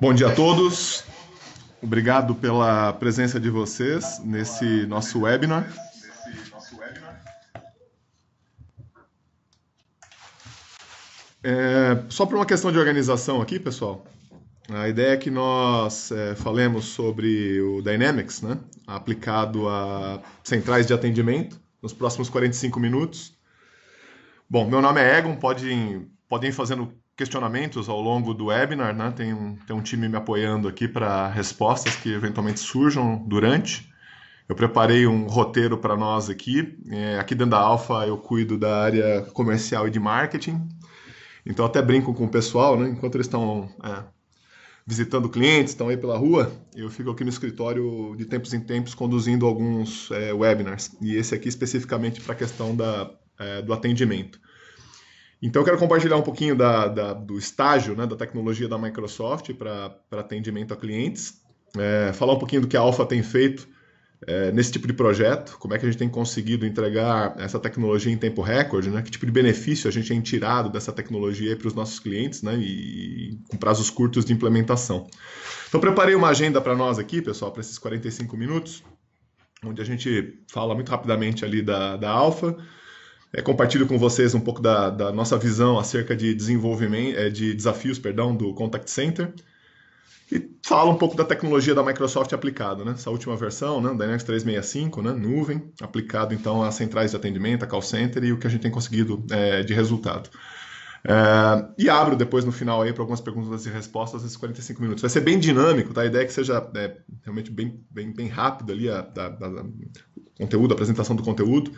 Bom dia a todos. Obrigado pela presença de vocês nesse nosso webinar. É, só por uma questão de organização aqui, pessoal, a ideia é que nós é, falemos sobre o Dynamics, né, aplicado a centrais de atendimento, nos próximos 45 minutos. Bom, meu nome é Egon, podem, podem ir fazendo questionamentos ao longo do webinar, né? Tem um, tem um time me apoiando aqui para respostas que eventualmente surjam durante. Eu preparei um roteiro para nós aqui. É, aqui dentro da Alfa eu cuido da área comercial e de marketing. Então até brinco com o pessoal, né? Enquanto eles estão é, visitando clientes, estão aí pela rua, eu fico aqui no escritório de tempos em tempos conduzindo alguns é, webinars. E esse aqui especificamente para a questão da, é, do atendimento. Então, eu quero compartilhar um pouquinho da, da, do estágio né, da tecnologia da Microsoft para atendimento a clientes, é, falar um pouquinho do que a Alpha tem feito é, nesse tipo de projeto, como é que a gente tem conseguido entregar essa tecnologia em tempo recorde, né, que tipo de benefício a gente tem tirado dessa tecnologia para os nossos clientes né, e, e com prazos curtos de implementação. Então, preparei uma agenda para nós aqui, pessoal, para esses 45 minutos, onde a gente fala muito rapidamente ali da, da Alpha é, compartilho com vocês um pouco da, da nossa visão acerca de desenvolvimento, é, de desafios, perdão, do Contact Center e falo um pouco da tecnologia da Microsoft aplicada, né? Essa última versão, né? Dynamics 365, né? Nuvem, aplicado então a centrais de atendimento, a call center e o que a gente tem conseguido é, de resultado. É, e abro depois no final aí para algumas perguntas e respostas nesses 45 minutos. Vai ser bem dinâmico, tá? A ideia é que seja é, realmente bem, bem, bem rápido ali a, a, a, a conteúdo, a apresentação do conteúdo.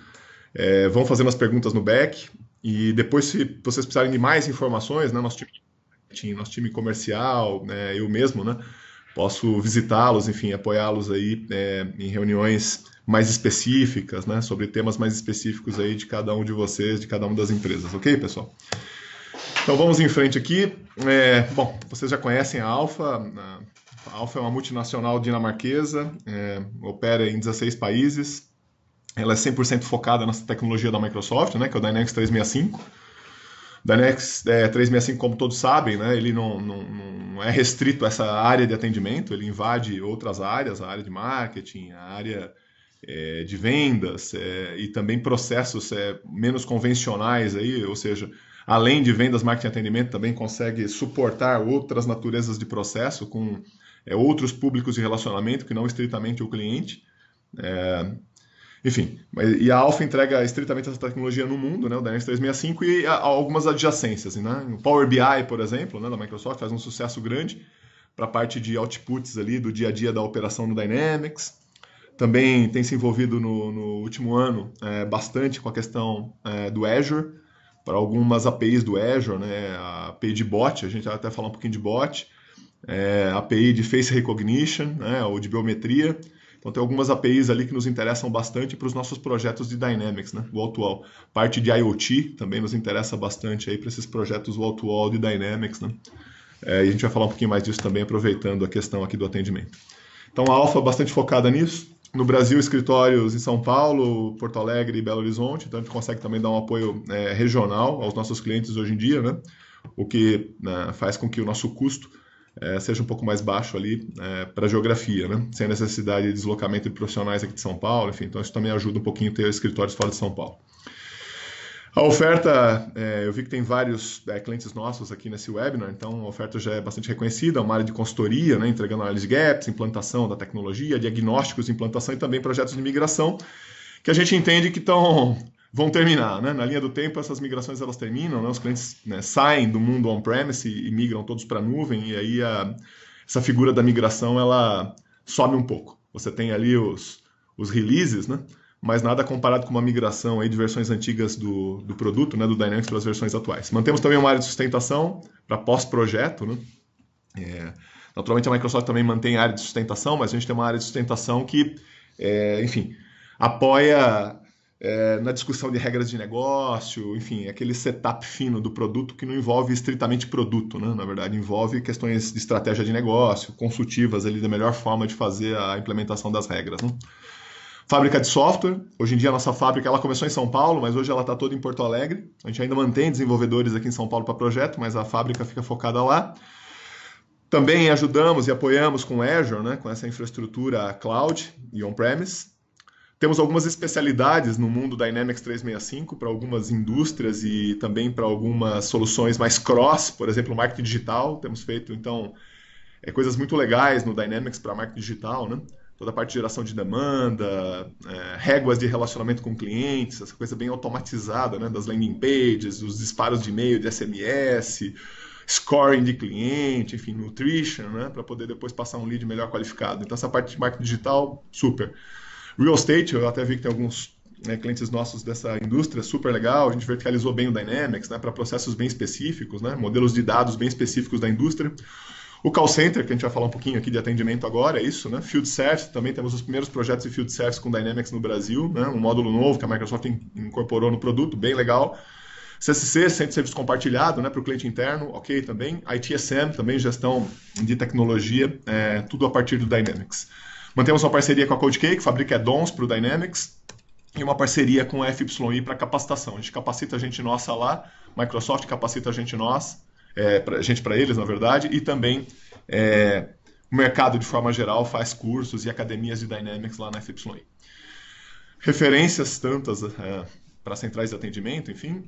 É, vão fazendo as perguntas no back e depois, se vocês precisarem de mais informações, né, nosso time, nosso time comercial, né, eu mesmo, né, posso visitá-los, enfim, apoiá-los aí é, em reuniões mais específicas, né, sobre temas mais específicos aí de cada um de vocês, de cada uma das empresas, ok, pessoal? Então vamos em frente aqui. É, bom, vocês já conhecem a Alfa. A Alfa é uma multinacional dinamarquesa, é, opera em 16 países, ela é 100% focada nessa tecnologia da Microsoft, né, que é o Dynamics 365. Dynamics é, 365, como todos sabem, né, ele não, não, não, é restrito a essa área de atendimento, ele invade outras áreas, a área de marketing, a área é, de vendas é, e também processos é, menos convencionais, aí, ou seja, além de vendas, marketing e atendimento, também consegue suportar outras naturezas de processo com é, outros públicos de relacionamento que não estritamente o cliente. É, enfim, e a Alpha entrega estritamente essa tecnologia no mundo, né, o Dynamics 365 e algumas adjacências, né? O Power BI, por exemplo, né, da Microsoft faz um sucesso grande para a parte de outputs ali do dia a dia da operação no Dynamics. Também tem se envolvido no, no último ano é, bastante com a questão é, do Azure, para algumas APIs do Azure, né? A API de bot, a gente vai até falar um pouquinho de bot, é, API de face recognition, né? Ou de biometria então tem algumas APIs ali que nos interessam bastante para os nossos projetos de Dynamics, né? Wall-to-wall. Parte de IoT também nos interessa bastante aí para esses projetos wall-to-wall de Dynamics, né? É, e a gente vai falar um pouquinho mais disso também, aproveitando a questão aqui do atendimento. Então a Alfa é bastante focada nisso. No Brasil, escritórios em São Paulo, Porto Alegre e Belo Horizonte. Então a gente consegue também dar um apoio é, regional aos nossos clientes hoje em dia, né? O que né, faz com que o nosso custo é, seja um pouco mais baixo ali é, para geografia, né? sem necessidade de deslocamento de profissionais aqui de São Paulo, enfim, então isso também ajuda um pouquinho ter escritórios fora de São Paulo. A oferta, é, eu vi que tem vários é, clientes nossos aqui nesse webinar, então a oferta já é bastante reconhecida, é uma área de consultoria, né, entregando análise de gaps, implantação da tecnologia, diagnósticos, implantação e também projetos de migração, que a gente entende que estão vão terminar, né? Na linha do tempo, essas migrações elas terminam, né? Os clientes né, saem do mundo on-premise e, migram todos para a nuvem, e aí a, essa figura da migração ela sobe um pouco. Você tem ali os, os releases, né? Mas nada comparado com uma migração aí de versões antigas do, do produto, né? Do Dynamics para as versões atuais. Mantemos também uma área de sustentação para pós-projeto, né? É, naturalmente a Microsoft também mantém a área de sustentação, mas a gente tem uma área de sustentação que, é, enfim, apoia é, na discussão de regras de negócio, enfim, aquele setup fino do produto que não envolve estritamente produto, né? na verdade, envolve questões de estratégia de negócio, consultivas ali da melhor forma de fazer a implementação das regras. Né? Fábrica de software, hoje em dia a nossa fábrica ela começou em São Paulo, mas hoje ela está toda em Porto Alegre. A gente ainda mantém desenvolvedores aqui em São Paulo para projeto, mas a fábrica fica focada lá. Também ajudamos e apoiamos com Azure, né, com essa infraestrutura cloud e on-premise. Temos algumas especialidades no mundo Dynamics 365 para algumas indústrias e também para algumas soluções mais cross, por exemplo, marketing digital. Temos feito, então, é, coisas muito legais no Dynamics para marketing digital, né? Toda a parte de geração de demanda, é, réguas de relacionamento com clientes, essa coisa bem automatizada, né? Das landing pages, os disparos de e-mail, de SMS, scoring de cliente, enfim, nutrition, né? Para poder depois passar um lead melhor qualificado. Então, essa parte de marketing digital, super. Real estate, eu até vi que tem alguns né, clientes nossos dessa indústria super legal, a gente verticalizou bem o Dynamics né, para processos bem específicos, né, modelos de dados bem específicos da indústria. O call center, que a gente vai falar um pouquinho aqui de atendimento agora, é isso, né? Field Service, também temos os primeiros projetos de Field Service com Dynamics no Brasil, né? um módulo novo que a Microsoft incorporou no produto, bem legal. CSC, Centro de Serviço Compartilhado, né, para o cliente interno, ok também. ITSM, também gestão de tecnologia, é, tudo a partir do Dynamics. Mantemos uma parceria com a CodeK, que fabrica addons para o Dynamics, e uma parceria com a FYI para capacitação. A gente capacita a gente nossa lá, Microsoft capacita a gente nós, é, pra, gente para eles, na verdade, e também é, o mercado, de forma geral, faz cursos e academias de Dynamics lá na FYI. Referências tantas é, para centrais de atendimento, enfim.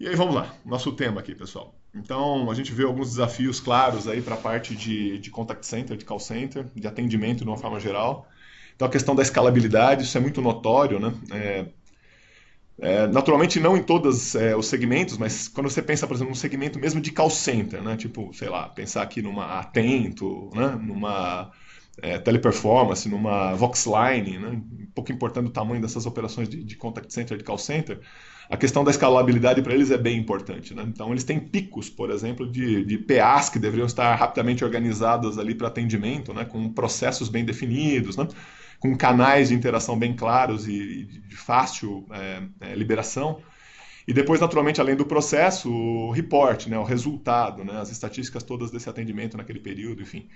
E aí vamos lá, nosso tema aqui, pessoal. Então, a gente vê alguns desafios claros aí para a parte de, de contact center, de call center, de atendimento de uma forma geral. Então, a questão da escalabilidade, isso é muito notório, né? É, é, naturalmente, não em todos é, os segmentos, mas quando você pensa, por exemplo, num segmento mesmo de call center, né? Tipo, sei lá, pensar aqui numa Atento, né? numa é, Teleperformance, numa Voxline, né? Um pouco importando o tamanho dessas operações de, de contact center, de call center a questão da escalabilidade para eles é bem importante. Né? Então, eles têm picos, por exemplo, de, de PAs que deveriam estar rapidamente organizadas ali para atendimento, né? com processos bem definidos, né? com canais de interação bem claros e, de fácil é, é, liberação. E depois, naturalmente, além do processo, o report, né, o resultado, né, as estatísticas todas desse atendimento naquele período, enfim.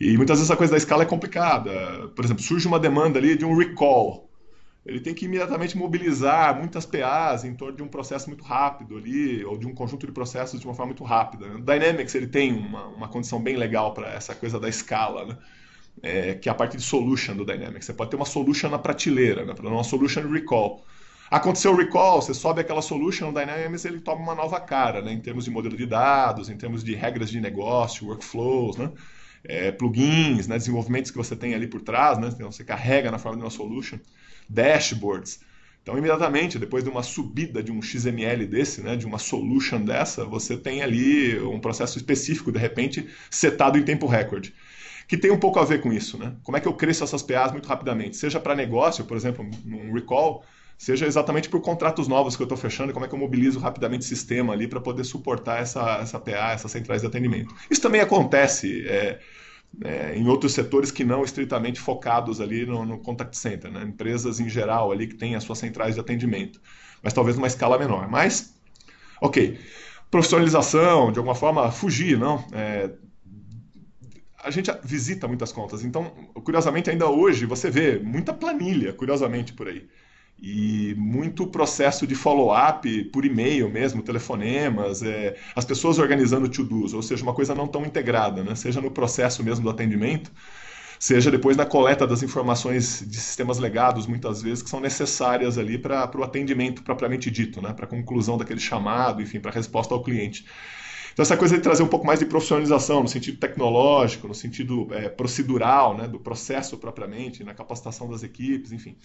E muitas vezes a coisa da escala é complicada. Por exemplo, surge uma demanda ali de um recall, ele tem que imediatamente mobilizar muitas PAs em torno de um processo muito rápido ali, ou de um conjunto de processos de uma forma muito rápida. Né? Dynamics ele tem uma, uma condição bem legal para essa coisa da escala, né? é, que é a parte de solution do Dynamics. Você pode ter uma solution na prateleira, né? uma solution recall. Aconteceu o recall, você sobe aquela solution, o Dynamics ele toma uma nova cara, né? em termos de modelo de dados, em termos de regras de negócio, workflows, né? É, plugins, né? desenvolvimentos que você tem ali por trás, né? então você carrega na forma de uma solution dashboards. Então, imediatamente, depois de uma subida de um XML desse, né, de uma solution dessa, você tem ali um processo específico, de repente, setado em tempo recorde. Que tem um pouco a ver com isso, né? Como é que eu cresço essas PAs muito rapidamente? Seja para negócio, por exemplo, um recall, seja exatamente por contratos novos que eu estou fechando, como é que eu mobilizo rapidamente o sistema ali para poder suportar essa, essa PA, essas centrais de atendimento. Isso também acontece. É, é, em outros setores que não estritamente focados ali no, no contact center, né? empresas em geral ali que têm as suas centrais de atendimento, mas talvez numa escala menor. Mas, ok, profissionalização, de alguma forma, fugir, não? É, a gente visita muitas contas, então, curiosamente, ainda hoje você vê muita planilha, curiosamente, por aí e muito processo de follow-up por e-mail mesmo, telefonemas, é, as pessoas organizando to-dos, ou seja, uma coisa não tão integrada, né? seja no processo mesmo do atendimento, seja depois na coleta das informações de sistemas legados, muitas vezes, que são necessárias ali para o atendimento propriamente dito, né? para a conclusão daquele chamado, enfim, para a resposta ao cliente. Então, essa coisa de trazer um pouco mais de profissionalização, no sentido tecnológico, no sentido é, procedural, né? do processo propriamente, na capacitação das equipes, enfim.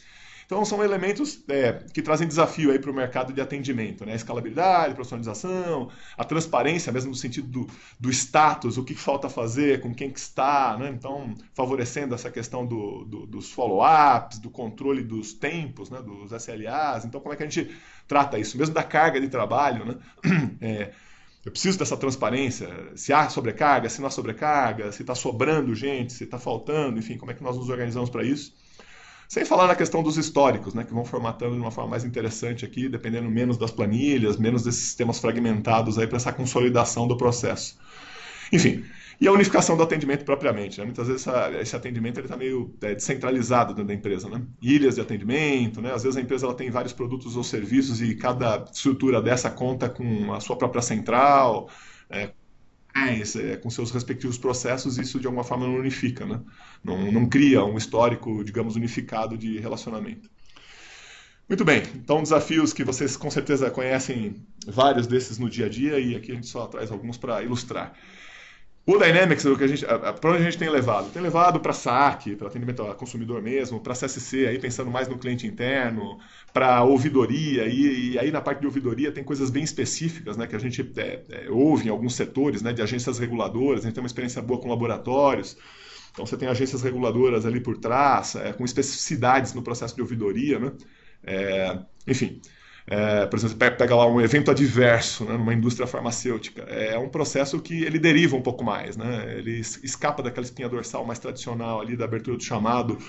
Então são elementos é, que trazem desafio aí para o mercado de atendimento, né? A escalabilidade, a a transparência, mesmo no sentido do, do status, o que falta fazer, com quem que está, né? Então favorecendo essa questão do, do, dos follow-ups, do controle dos tempos, né? Dos SLAs. Então como é que a gente trata isso, mesmo da carga de trabalho, né? É, eu preciso dessa transparência. Se há sobrecarga, se não há sobrecarga, se está sobrando gente, se está faltando, enfim, como é que nós nos organizamos para isso? Sem falar na questão dos históricos, né, que vão formatando de uma forma mais interessante aqui, dependendo menos das planilhas, menos desses sistemas fragmentados aí para essa consolidação do processo. Enfim, e a unificação do atendimento propriamente. Né? Muitas vezes essa, esse atendimento está meio é, descentralizado dentro da empresa. Né? Ilhas de atendimento, né? às vezes a empresa ela tem vários produtos ou serviços e cada estrutura dessa conta com a sua própria central, é, é, é, com seus respectivos processos, isso de alguma forma não unifica, né? não, não cria um histórico, digamos, unificado de relacionamento. Muito bem, então desafios que vocês com certeza conhecem vários desses no dia a dia e aqui a gente só traz alguns para ilustrar. O Dynamics, o que a gente, para onde a gente tem levado? Tem levado para saque, para atendimento ao consumidor mesmo, para CSC, aí pensando mais no cliente interno, para ouvidoria, e, e, aí na parte de ouvidoria tem coisas bem específicas, né, que a gente é, é, ouve em alguns setores, né, de agências reguladoras, a gente tem uma experiência boa com laboratórios, então você tem agências reguladoras ali por trás, é, com especificidades no processo de ouvidoria, né, é, enfim, é, por exemplo, você pega lá um evento adverso né, numa indústria farmacêutica. É, é um processo que ele deriva um pouco mais, né? ele escapa daquela espinha dorsal mais tradicional ali da abertura do chamado,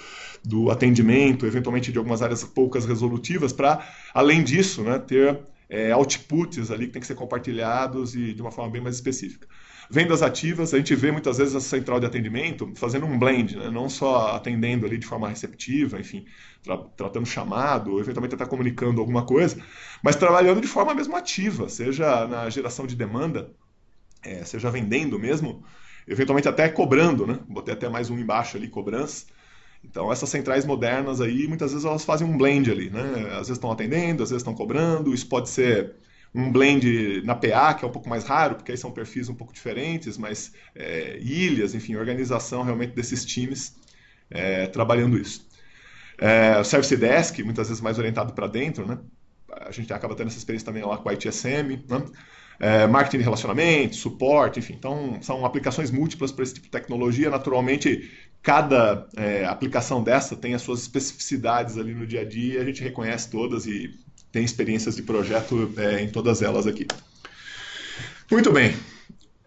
do atendimento, eventualmente de algumas áreas poucas resolutivas, para, além disso, né, ter é, outputs ali que tem que ser compartilhados e de uma forma bem mais específica. Vendas ativas, a gente vê muitas vezes a central de atendimento fazendo um blend, né? não só atendendo ali de forma receptiva, enfim, tra tratando chamado, eventualmente até comunicando alguma coisa, mas trabalhando de forma mesmo ativa, seja na geração de demanda, é, seja vendendo mesmo, eventualmente até cobrando, né? Botei até mais um embaixo ali, cobrança. Então essas centrais modernas aí, muitas vezes elas fazem um blend ali, né? Às vezes estão atendendo, às vezes estão cobrando, isso pode ser um blend na PA, que é um pouco mais raro, porque aí são perfis um pouco diferentes, mas é, ilhas, enfim, organização realmente desses times é, trabalhando isso. É, o Service Desk, muitas vezes mais orientado para dentro, né? a gente acaba tendo essa experiência também lá com a ITSM, né? É, marketing de relacionamento, suporte, enfim. Então, são aplicações múltiplas para esse tipo de tecnologia. Naturalmente, cada é, aplicação dessa tem as suas especificidades ali no dia a dia, a gente reconhece todas e tem experiências de projeto é, em todas elas aqui. Muito bem,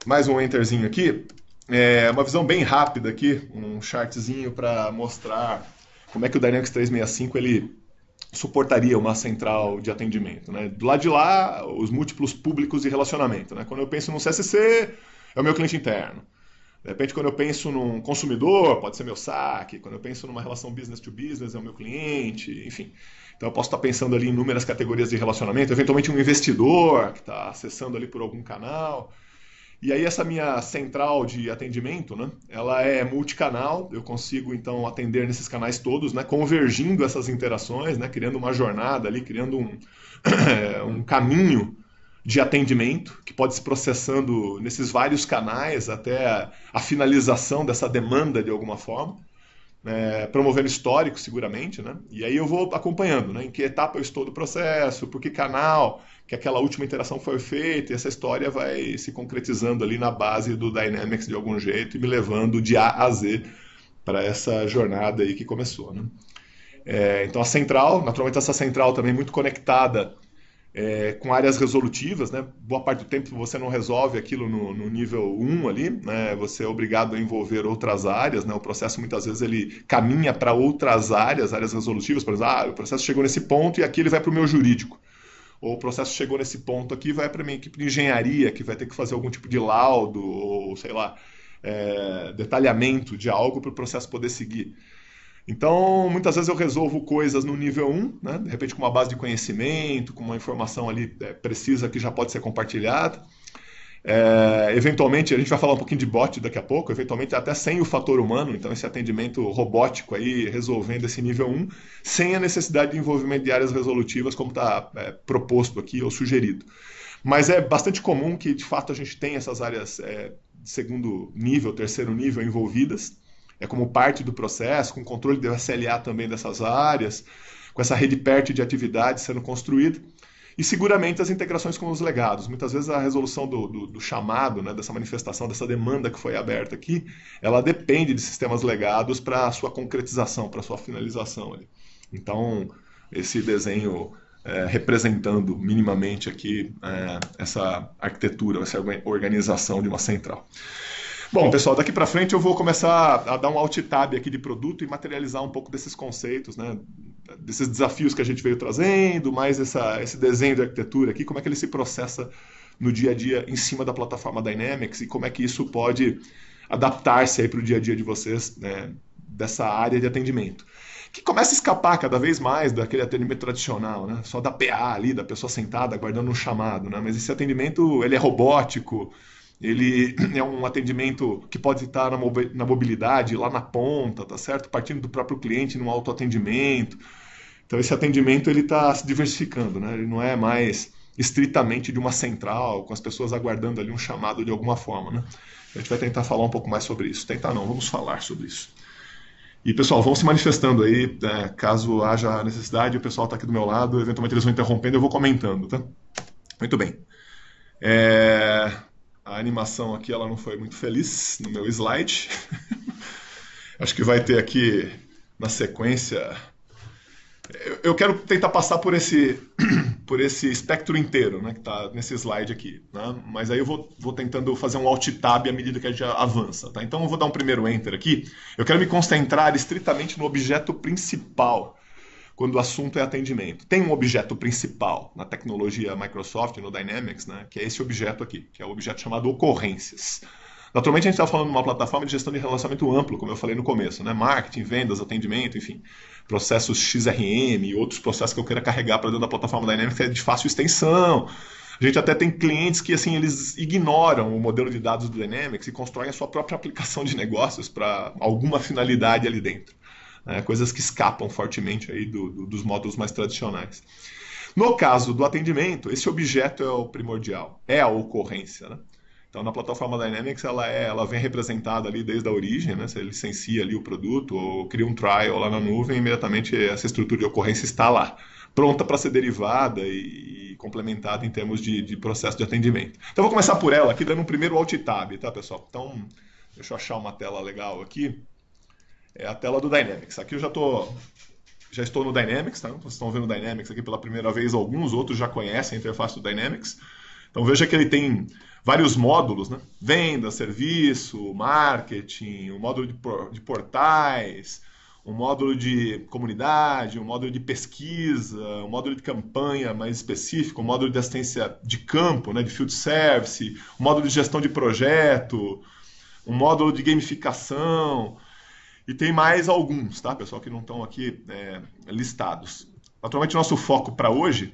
mais um enterzinho aqui. É uma visão bem rápida aqui, um chartzinho para mostrar como é que o Dynamics 365 ele suportaria uma central de atendimento. Né? Do lado de lá, os múltiplos públicos de relacionamento. Né? Quando eu penso num CSC, é o meu cliente interno. De repente, quando eu penso num consumidor, pode ser meu saque. Quando eu penso numa relação business to business, é o meu cliente, enfim. Então eu posso estar pensando ali em inúmeras categorias de relacionamento, eventualmente um investidor que está acessando ali por algum canal. E aí essa minha central de atendimento, né, ela é multicanal, eu consigo então atender nesses canais todos, né, convergindo essas interações, né, criando uma jornada ali, criando um, um caminho de atendimento que pode se processando nesses vários canais até a, a finalização dessa demanda de alguma forma é, promovendo histórico, seguramente, né? E aí eu vou acompanhando, né? Em que etapa eu estou do processo, por que canal, que aquela última interação foi feita, e essa história vai se concretizando ali na base do Dynamics de algum jeito e me levando de A a Z para essa jornada aí que começou, né? É, então a central, naturalmente essa central também muito conectada é, com áreas resolutivas, né? boa parte do tempo você não resolve aquilo no, no nível 1 ali, né? você é obrigado a envolver outras áreas, né? o processo muitas vezes ele caminha para outras áreas, áreas resolutivas, por exemplo, ah, o processo chegou nesse ponto e aqui ele vai para o meu jurídico. Ou o processo chegou nesse ponto aqui vai para a minha equipe de engenharia, que vai ter que fazer algum tipo de laudo, ou sei lá, é, detalhamento de algo para o processo poder seguir. Então, muitas vezes eu resolvo coisas no nível 1, né? de repente com uma base de conhecimento, com uma informação ali é, precisa que já pode ser compartilhada. É, eventualmente, a gente vai falar um pouquinho de bot daqui a pouco, eventualmente até sem o fator humano, então esse atendimento robótico aí, resolvendo esse nível 1, sem a necessidade de envolvimento de áreas resolutivas, como está é, proposto aqui ou sugerido. Mas é bastante comum que, de fato, a gente tenha essas áreas é, de segundo nível, terceiro nível envolvidas é, como parte do processo, com controle do SLA também dessas áreas, com essa rede perto de atividades sendo construída. E seguramente as integrações com os legados. Muitas vezes a resolução do, do, do chamado, né, dessa manifestação, dessa demanda que foi aberta aqui, ela depende de sistemas legados para a sua concretização, para a sua finalização. Ali. Então, esse desenho é, representando minimamente aqui é, essa arquitetura, essa organização de uma central. Bom, pessoal, daqui para frente eu vou começar a dar um alt tab aqui de produto e materializar um pouco desses conceitos, né? desses desafios que a gente veio trazendo, mais essa, esse desenho de arquitetura aqui, como é que ele se processa no dia a dia em cima da plataforma Dynamics e como é que isso pode adaptar-se para o dia a dia de vocês né? dessa área de atendimento que começa a escapar cada vez mais daquele atendimento tradicional, né? Só da PA ali, da pessoa sentada aguardando um chamado, né? Mas esse atendimento, ele é robótico, ele é um atendimento que pode estar na mobilidade, lá na ponta, tá certo? Partindo do próprio cliente no autoatendimento. Então esse atendimento ele está se diversificando, né? Ele não é mais estritamente de uma central, com as pessoas aguardando ali um chamado de alguma forma, né? A gente vai tentar falar um pouco mais sobre isso. Tentar não, vamos falar sobre isso. E pessoal, vão se manifestando aí, né? caso haja necessidade, o pessoal está aqui do meu lado, eventualmente eles vão interrompendo, eu vou comentando, tá? Muito bem. É... A animação aqui ela não foi muito feliz no meu slide. Acho que vai ter aqui na sequência. Eu quero tentar passar por esse, por esse espectro inteiro né, que está nesse slide aqui. Né? Mas aí eu vou, vou tentando fazer um alt tab à medida que a gente avança. Tá? Então eu vou dar um primeiro enter aqui. Eu quero me concentrar estritamente no objeto principal quando o assunto é atendimento. Tem um objeto principal na tecnologia Microsoft, no Dynamics, né, que é esse objeto aqui, que é o objeto chamado ocorrências. Naturalmente, a gente está falando de uma plataforma de gestão de relacionamento amplo, como eu falei no começo, né? Marketing, vendas, atendimento, enfim, processos XRM e outros processos que eu queira carregar para dentro da plataforma Dynamics é de fácil extensão. A gente até tem clientes que assim eles ignoram o modelo de dados do Dynamics e constroem a sua própria aplicação de negócios para alguma finalidade ali dentro né, coisas que escapam fortemente aí do, do, dos módulos mais tradicionais. No caso do atendimento, esse objeto é o primordial, é a ocorrência. Né? Então, na plataforma Dynamics, ela, é, ela vem representada ali desde a origem, né? você licencia ali o produto ou cria um trial lá na nuvem imediatamente essa estrutura de ocorrência está lá, pronta para ser derivada e, e, complementada em termos de, de processo de atendimento. Então, vou começar por ela aqui, dando um primeiro alt tab, tá, pessoal? Então, deixa eu achar uma tela legal aqui é a tela do Dynamics. Aqui eu já tô já estou no Dynamics, tá? Então, vocês estão vendo o Dynamics aqui pela primeira vez, alguns outros já conhecem a interface do Dynamics. Então veja que ele tem vários módulos, né? Venda, serviço, marketing, um módulo de, portais, um módulo de comunidade, um módulo de pesquisa, um módulo de campanha mais específico, um módulo de assistência de campo, né? De field service, um módulo de gestão de projeto, um módulo de gamificação, e tem mais alguns, tá, pessoal, que não estão aqui é, listados. Naturalmente, nosso foco para hoje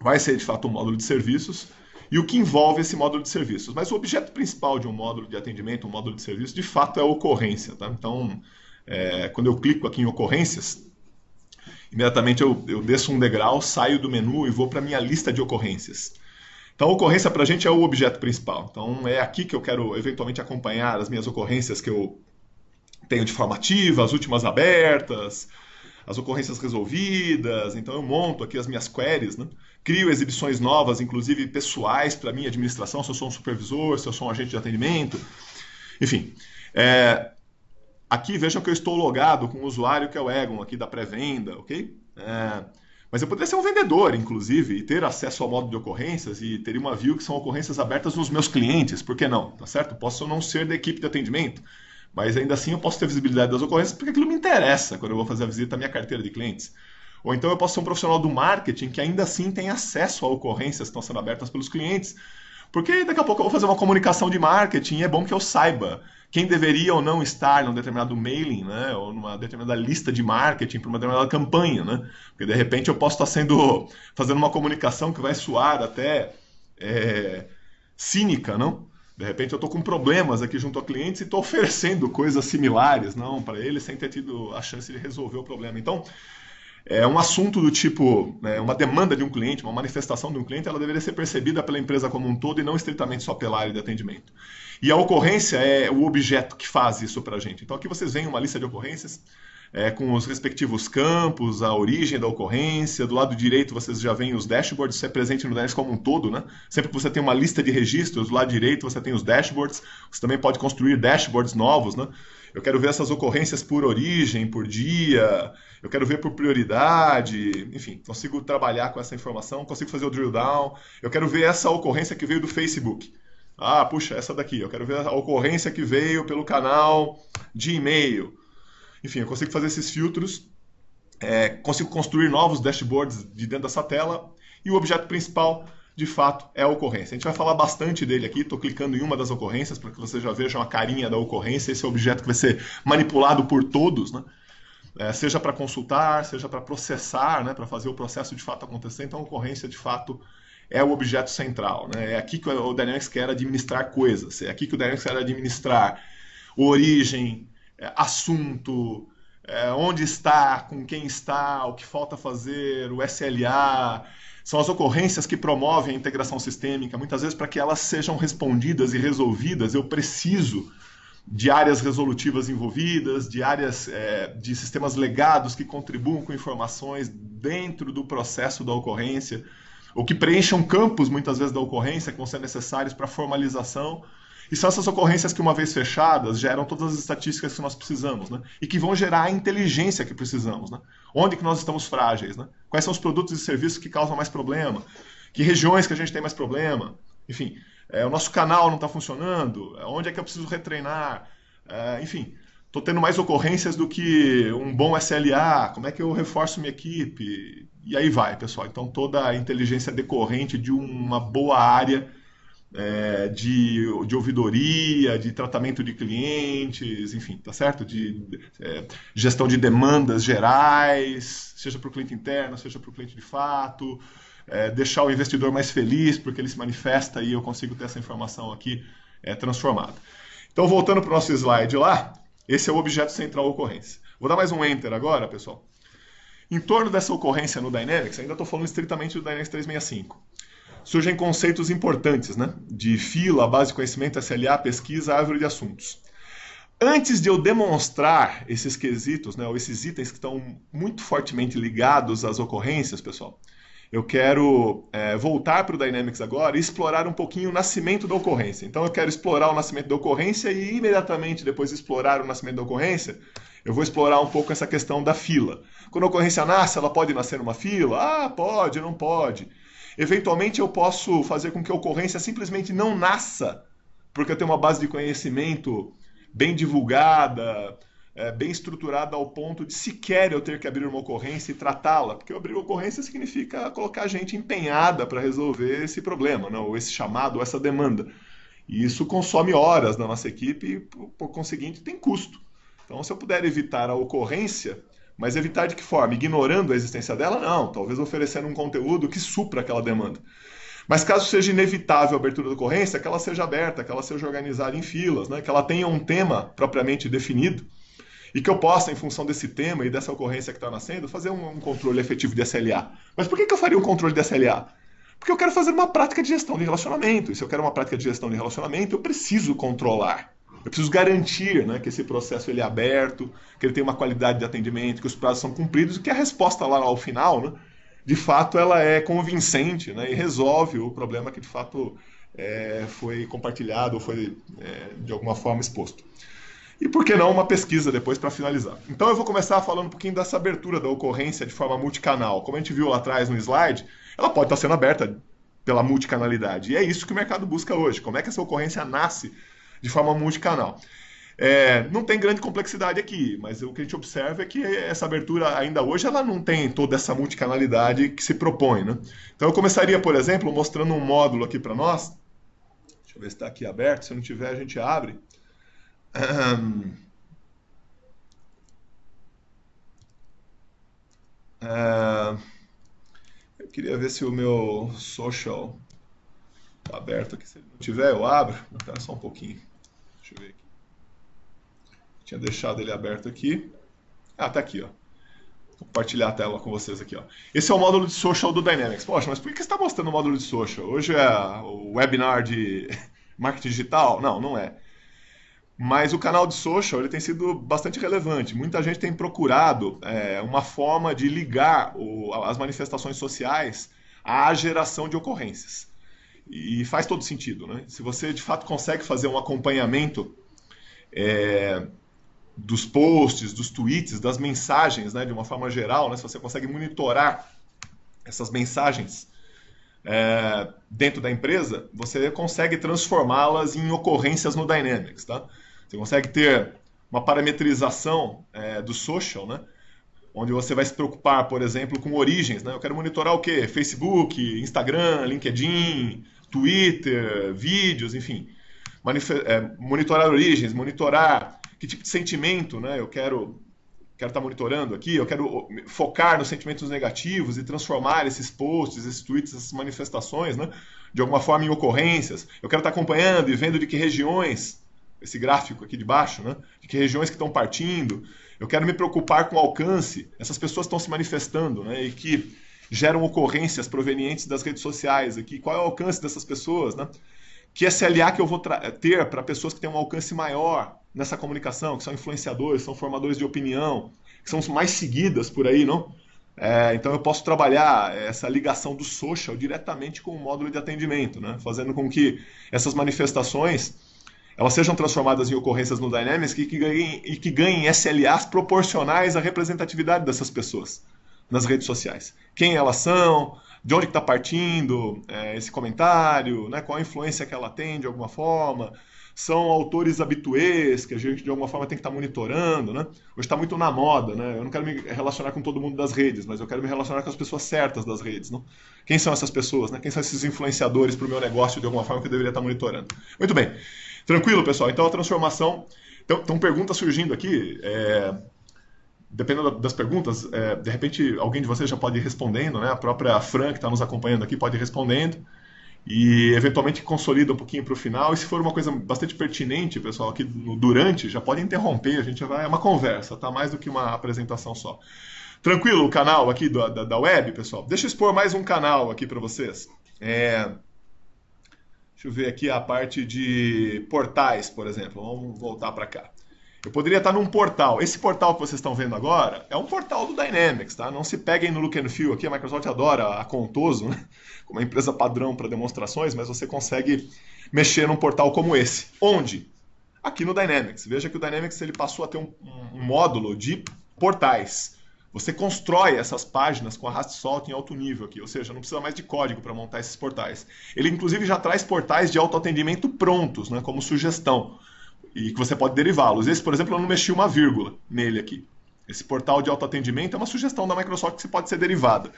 vai ser, de fato, um módulo de serviços e o que envolve esse módulo de serviços. Mas o objeto principal de um módulo de atendimento, um módulo de serviço, de fato, é a ocorrência. Tá? Então, é, quando eu clico aqui em ocorrências, imediatamente eu, eu desço um degrau, saio do menu e vou para a minha lista de ocorrências. Então, a ocorrência para a gente é o objeto principal. Então, é aqui que eu quero eventualmente acompanhar as minhas ocorrências que eu tenho de formativa, as últimas abertas, as ocorrências resolvidas. Então eu monto aqui as minhas queries, né? crio exibições novas, inclusive pessoais para minha administração, se eu sou um supervisor, se eu sou um agente de atendimento, enfim. É, aqui vejam que eu estou logado com o usuário que é o Egon aqui da pré-venda, ok? É, mas eu poderia ser um vendedor, inclusive, e ter acesso ao modo de ocorrências e ter uma view que são ocorrências abertas nos meus clientes, por que não? Tá certo? Posso não ser da equipe de atendimento, mas ainda assim eu posso ter visibilidade das ocorrências porque aquilo me interessa quando eu vou fazer a visita à minha carteira de clientes. Ou então eu posso ser um profissional do marketing que ainda assim tem acesso a ocorrências que estão sendo abertas pelos clientes. Porque daqui a pouco eu vou fazer uma comunicação de marketing e é bom que eu saiba quem deveria ou não estar num determinado mailing, né? Ou numa determinada lista de marketing para uma determinada campanha, né? Porque de repente eu posso estar sendo fazendo uma comunicação que vai soar até é, cínica, não? De repente eu estou com problemas aqui junto a clientes e estou oferecendo coisas similares não para ele sem ter tido a chance de resolver o problema. Então, é um assunto do tipo, né, uma demanda de um cliente, uma manifestação de um cliente, ela deveria ser percebida pela empresa como um todo e não estritamente só pela área de atendimento. E a ocorrência é o objeto que faz isso para a gente. Então aqui vocês veem uma lista de ocorrências é, com os respectivos campos, a origem da ocorrência. Do lado direito vocês já veem os dashboards, isso é presente no Dash como um todo, né? Sempre que você tem uma lista de registros, do lado direito você tem os dashboards, você também pode construir dashboards novos, né? Eu quero ver essas ocorrências por origem, por dia, eu quero ver por prioridade, enfim, consigo trabalhar com essa informação, consigo fazer o drill down, eu quero ver essa ocorrência que veio do Facebook. Ah, puxa, essa daqui, eu quero ver a ocorrência que veio pelo canal de e-mail. Enfim, eu consigo fazer esses filtros, é, consigo construir novos dashboards de dentro dessa tela e o objeto principal, de fato, é a ocorrência. A gente vai falar bastante dele aqui, estou clicando em uma das ocorrências para que vocês já vejam a carinha da ocorrência, esse é objeto que vai ser manipulado por todos, né? É, seja para consultar, seja para processar, né, para fazer o processo de fato acontecer. Então, a ocorrência de fato é o objeto central. Né? É aqui que o Dynamics quer administrar coisas, é aqui que o Dynamics quer administrar origem, é, assunto, é, onde está, com quem está, o que falta fazer, o SLA. São as ocorrências que promovem a integração sistêmica. Muitas vezes, para que elas sejam respondidas e resolvidas, eu preciso de áreas resolutivas envolvidas, de áreas é, de sistemas legados que contribuam com informações dentro do processo da ocorrência, ou que preencham campos muitas vezes da ocorrência que vão ser necessários para a formalização e são essas ocorrências que, uma vez fechadas, geram todas as estatísticas que nós precisamos, né? E que vão gerar a inteligência que precisamos, né? Onde que nós estamos frágeis, né? Quais são os produtos e serviços que causam mais problema? Que regiões que a gente tem mais problema? Enfim, é, o nosso canal não está funcionando? É, onde é que eu preciso retreinar? É, enfim, estou tendo mais ocorrências do que um bom SLA. Como é que eu reforço minha equipe? E aí vai, pessoal. Então, toda a inteligência decorrente de uma boa área é, de, de ouvidoria, de tratamento de clientes, enfim, tá certo? De é, gestão de demandas gerais, seja para o cliente interno, seja para o cliente de fato, é, deixar o investidor mais feliz porque ele se manifesta e eu consigo ter essa informação aqui é, transformada. Então, voltando para o nosso slide lá, esse é o objeto central ocorrência. Vou dar mais um enter agora, pessoal. Em torno dessa ocorrência no Dynamics, ainda estou falando estritamente do Dynamics 365 surgem conceitos importantes, né? De fila, base de conhecimento, SLA, pesquisa, árvore de assuntos. Antes de eu demonstrar esses quesitos, né, ou esses itens que estão muito fortemente ligados às ocorrências, pessoal, eu quero é, voltar para o Dynamics agora e explorar um pouquinho o nascimento da ocorrência. Então, eu quero explorar o nascimento da ocorrência e, imediatamente depois de explorar o nascimento da ocorrência, eu vou explorar um pouco essa questão da fila. Quando a ocorrência nasce, ela pode nascer numa fila? Ah, pode, não pode. Eventualmente eu posso fazer com que a ocorrência simplesmente não nasça, porque eu tenho uma base de conhecimento bem divulgada, é, bem estruturada ao ponto de sequer eu ter que abrir uma ocorrência e tratá-la, porque abrir uma ocorrência significa colocar gente empenhada para resolver esse problema, não, né? ou esse chamado, ou essa demanda. E isso consome horas da nossa equipe e, por conseguinte, tem custo. Então, se eu puder evitar a ocorrência, mas evitar de que forma? Ignorando a existência dela? Não. Talvez oferecendo um conteúdo que supra aquela demanda. Mas caso seja inevitável a abertura da ocorrência, que ela seja aberta, que ela seja organizada em filas, né? que ela tenha um tema propriamente definido e que eu possa, em função desse tema e dessa ocorrência que está nascendo, fazer um, controle efetivo de SLA. Mas por que, que eu faria um controle de SLA? Porque eu quero fazer uma prática de gestão de relacionamento. E se eu quero uma prática de gestão de relacionamento, eu preciso controlar. Eu preciso garantir né, que esse processo ele é aberto, que ele tem uma qualidade de atendimento, que os prazos são cumpridos e que a resposta lá ao final, né, de fato, ela é convincente né, e resolve o problema que de fato é, foi compartilhado ou foi é, de alguma forma exposto. E por que não uma pesquisa depois para finalizar? Então eu vou começar falando um pouquinho dessa abertura da ocorrência de forma multicanal. Como a gente viu lá atrás no slide, ela pode estar tá sendo aberta pela multicanalidade. E é isso que o mercado busca hoje. Como é que essa ocorrência nasce de forma multicanal. É, não tem grande complexidade aqui, mas o que a gente observa é que essa abertura ainda hoje ela não tem toda essa multicanalidade que se propõe. Né? Então eu começaria, por exemplo, mostrando um módulo aqui para nós. Deixa eu ver se está aqui aberto. Se não tiver, a gente abre. Uh, eu queria ver se o meu social está aberto aqui. Se ele não tiver, eu abro. Espera só um pouquinho. Deixa eu ver aqui. Tinha deixado ele aberto aqui. Ah, tá aqui, ó. Vou compartilhar a tela com vocês aqui, ó. Esse é o módulo de social do Dynamics. Poxa, mas por que você está mostrando o módulo de social? Hoje é o webinar de marketing digital? Não, não é. Mas o canal de social ele tem sido bastante relevante. Muita gente tem procurado é, uma forma de ligar o, as manifestações sociais à geração de ocorrências. E faz todo sentido, né? Se você de fato consegue fazer um acompanhamento é, dos posts, dos tweets, das mensagens, né, de uma forma geral, né, se você consegue monitorar essas mensagens é, dentro da empresa, você consegue transformá-las em ocorrências no Dynamics, tá? Você consegue ter uma parametrização é, do social, né? onde você vai se preocupar, por exemplo, com origens. Né? Eu quero monitorar o quê? Facebook, Instagram, LinkedIn, Twitter, vídeos, enfim. É, monitorar origens, monitorar que tipo de sentimento né? eu quero quero estar tá monitorando aqui, eu quero focar nos sentimentos negativos e transformar esses posts, esses tweets, essas manifestações, né? de alguma forma em ocorrências. Eu quero estar tá acompanhando e vendo de que regiões, esse gráfico aqui de baixo, né? de que regiões que estão partindo, eu quero me preocupar com o alcance. Essas pessoas estão se manifestando, né? E que geram ocorrências provenientes das redes sociais aqui. Qual é o alcance dessas pessoas, né? Que SLA que eu vou ter para pessoas que têm um alcance maior nessa comunicação, que são influenciadores, são formadores de opinião, que são mais seguidas por aí, não? É, então eu posso trabalhar essa ligação do social diretamente com o módulo de atendimento, né? fazendo com que essas manifestações elas sejam transformadas em ocorrências no Dynamics e que ganhem, e que ganhem SLAs proporcionais à representatividade dessas pessoas nas redes sociais. Quem elas são, de onde está partindo é, esse comentário, né, qual a influência que ela tem de alguma forma. São autores habituês que a gente de alguma forma tem que estar tá monitorando. Né? Hoje está muito na moda, né? eu não quero me relacionar com todo mundo das redes, mas eu quero me relacionar com as pessoas certas das redes. Quem são essas pessoas? Né? Quem são esses influenciadores para o meu negócio de alguma forma que eu deveria estar tá monitorando? Muito bem. Tranquilo, pessoal. Então a transformação. Então, então perguntas surgindo aqui. É... Dependendo das perguntas, é... de repente alguém de vocês já pode ir respondendo, né? A própria Fran, que está nos acompanhando aqui, pode ir respondendo. E eventualmente consolida um pouquinho para o final. E se for uma coisa bastante pertinente, pessoal, aqui no, durante, já pode interromper. A gente vai. É uma conversa, tá? Mais do que uma apresentação só. Tranquilo o canal aqui da, da, da web, pessoal? Deixa eu expor mais um canal aqui para vocês. É, Deixa eu ver aqui a parte de portais, por exemplo. Vamos voltar para cá. Eu poderia estar num portal. Esse portal que vocês estão vendo agora é um portal do Dynamics, tá? Não se peguem no look and feel aqui, a Microsoft adora a Contoso, né? como é uma empresa padrão para demonstrações, mas você consegue mexer num portal como esse. Onde? Aqui no Dynamics. Veja que o Dynamics ele passou a ter um, um módulo de portais. Você constrói essas páginas com arraste solto em alto nível aqui, ou seja, não precisa mais de código para montar esses portais. Ele inclusive já traz portais de autoatendimento prontos, né, como sugestão, e que você pode derivá-los. Esse, por exemplo, eu não mexi uma vírgula nele aqui. Esse portal de autoatendimento é uma sugestão da Microsoft que pode ser derivada.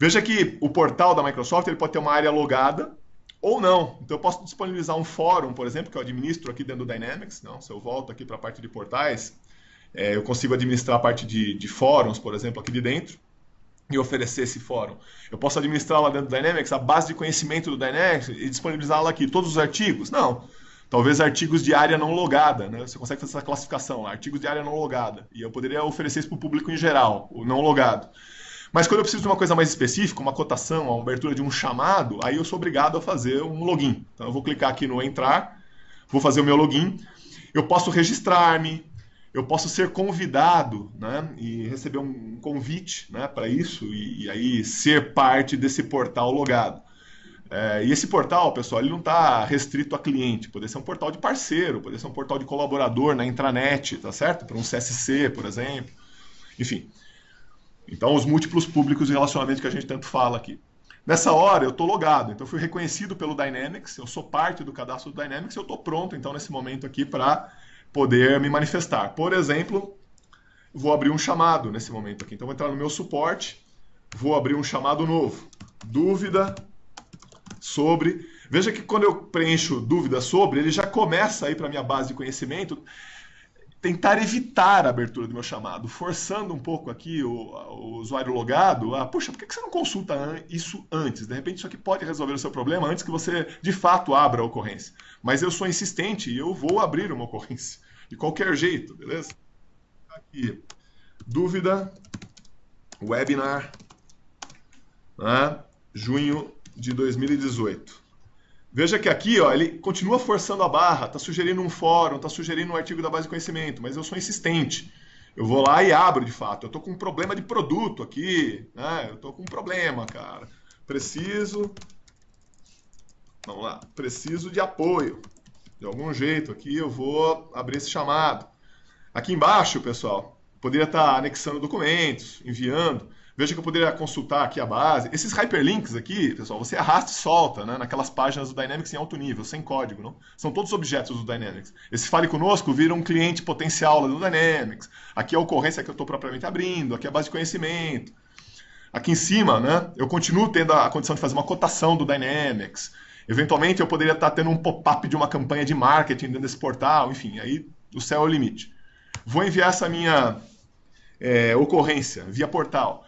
Veja que o portal da Microsoft ele pode ter uma área logada ou não. Então eu posso disponibilizar um fórum, por exemplo, que eu administro aqui dentro do Dynamics. Não, né? então, se eu volto aqui para a parte de portais, é, eu consigo administrar a parte de, de fóruns, por exemplo, aqui de dentro e oferecer esse fórum. Eu posso administrar lá dentro do Dynamics a base de conhecimento do Dynamics e disponibilizá-la aqui. Todos os artigos? Não. Talvez artigos de área não logada, né? Você consegue fazer essa classificação lá, artigos de área não logada. E eu poderia oferecer isso para o público em geral, o não logado. Mas quando eu preciso de uma coisa mais específica, uma cotação, a abertura de um chamado, aí eu sou obrigado a fazer um login. Então eu vou clicar aqui no entrar, vou fazer o meu login. Eu posso registrar-me, eu posso ser convidado né, e receber um convite né, para isso e, e, aí ser parte desse portal logado. É, e esse portal, pessoal, ele não está restrito a cliente, poderia ser um portal de parceiro, poderia ser um portal de colaborador na intranet, tá certo? Para um CSC, por exemplo. Enfim. Então, os múltiplos públicos e relacionamentos que a gente tanto fala aqui. Nessa hora eu estou logado, então fui reconhecido pelo Dynamics, eu sou parte do cadastro do Dynamics, eu estou pronto então nesse momento aqui para poder me manifestar. Por exemplo, vou abrir um chamado nesse momento aqui. Então, vou entrar no meu suporte, vou abrir um chamado novo. Dúvida sobre. Veja que quando eu preencho dúvida sobre, ele já começa aí para minha base de conhecimento tentar evitar a abertura do meu chamado, forçando um pouco aqui o, o usuário logado a, puxa, por que você não consulta isso antes? De repente isso aqui pode resolver o seu problema antes que você de fato abra a ocorrência. Mas eu sou insistente e eu vou abrir uma ocorrência de qualquer jeito, beleza? Aqui, dúvida, webinar, né? junho de 2018. Veja que aqui ó, ele continua forçando a barra, está sugerindo um fórum, está sugerindo um artigo da base de conhecimento, mas eu sou insistente. Eu vou lá e abro de fato. Eu estou com um problema de produto aqui, né? eu estou com um problema, cara. Preciso. Vamos lá, preciso de apoio de algum jeito aqui eu vou abrir esse chamado. Aqui embaixo, pessoal, poderia estar anexando documentos, enviando. Veja que eu poderia consultar aqui a base. Esses hyperlinks aqui, pessoal, você arrasta e solta, né? Naquelas páginas do Dynamics em alto nível, sem código, não? São todos objetos do Dynamics. Esse Fale Conosco vira um cliente potencial lá do Dynamics. Aqui é a ocorrência que eu estou propriamente abrindo, aqui é a base de conhecimento. Aqui em cima, né? Eu continuo tendo a condição de fazer uma cotação do Dynamics Eventualmente eu poderia estar tendo um pop-up de uma campanha de marketing dentro desse portal, enfim, aí o céu é o limite. Vou enviar essa minha é, ocorrência via portal.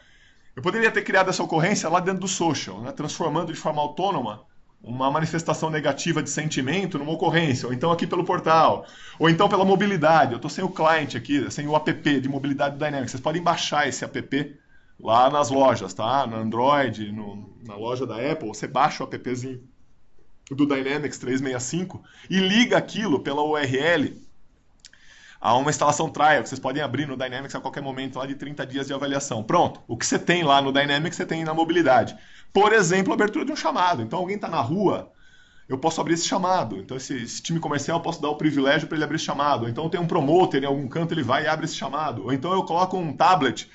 Eu poderia ter criado essa ocorrência lá dentro do social, né, transformando de forma autônoma uma manifestação negativa de sentimento numa ocorrência, ou então aqui pelo portal, ou então pela mobilidade. Eu estou sem o client aqui, sem o app de mobilidade dinâmica. Vocês podem baixar esse app lá nas lojas, tá? No Android, no, na loja da Apple, você baixa o appzinho do Dynamics 365 e liga aquilo pela URL a uma instalação trial que vocês podem abrir no Dynamics a qualquer momento lá de 30 dias de avaliação. Pronto, o que você tem lá no Dynamics você tem na mobilidade. Por exemplo, a abertura de um chamado. Então alguém está na rua, eu posso abrir esse chamado. Então esse, esse time comercial eu posso dar o privilégio para ele abrir esse chamado. Ou então tem um promoter em algum canto ele vai e abre esse chamado. Ou então eu coloco um tablet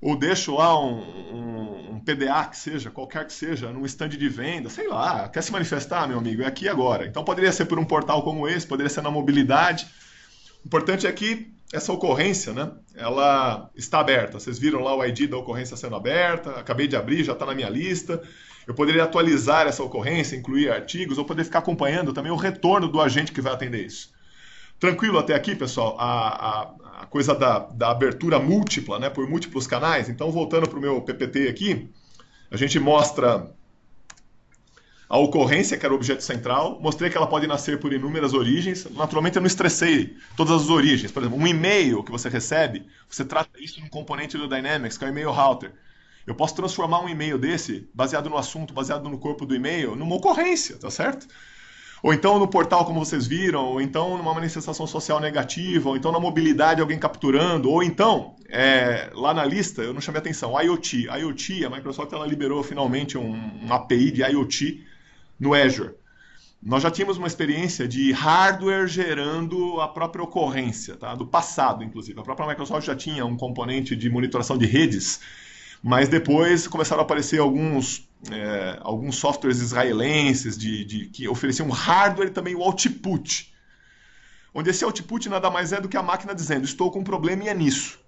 ou deixo lá um, um, um, PDA que seja, qualquer que seja, num stand de venda, sei lá, quer se manifestar, meu amigo, é aqui agora. Então poderia ser por um portal como esse, poderia ser na mobilidade. O importante é que essa ocorrência, né, ela está aberta. Vocês viram lá o ID da ocorrência sendo aberta, acabei de abrir, já está na minha lista. Eu poderia atualizar essa ocorrência, incluir artigos, ou poder ficar acompanhando também o retorno do agente que vai atender isso. Tranquilo até aqui, pessoal? A, a, a coisa da, da abertura múltipla, né, por múltiplos canais. Então, voltando para o meu PPT aqui, a gente mostra a ocorrência, que era o objeto central, mostrei que ela pode nascer por inúmeras origens. Naturalmente, eu não estressei todas as origens. Por exemplo, um e-mail que você recebe, você trata isso num componente do Dynamics, que é o e-mail router. Eu posso transformar um e-mail desse, baseado no assunto, baseado no corpo do e-mail, numa ocorrência, tá certo? ou então no portal, como vocês viram, ou então numa manifestação social negativa, ou então na mobilidade, alguém capturando, ou então, é, lá na lista, eu não chamei atenção, IoT. IoT, a Microsoft ela liberou finalmente um, API de IoT no Azure. Nós já tínhamos uma experiência de hardware gerando a própria ocorrência, tá? do passado, inclusive. A própria Microsoft já tinha um componente de monitoração de redes mas depois começaram a aparecer alguns, é, alguns softwares israelenses de, de, que ofereciam hardware e também o output. Onde esse output nada mais é do que a máquina dizendo: estou com um problema e é nisso.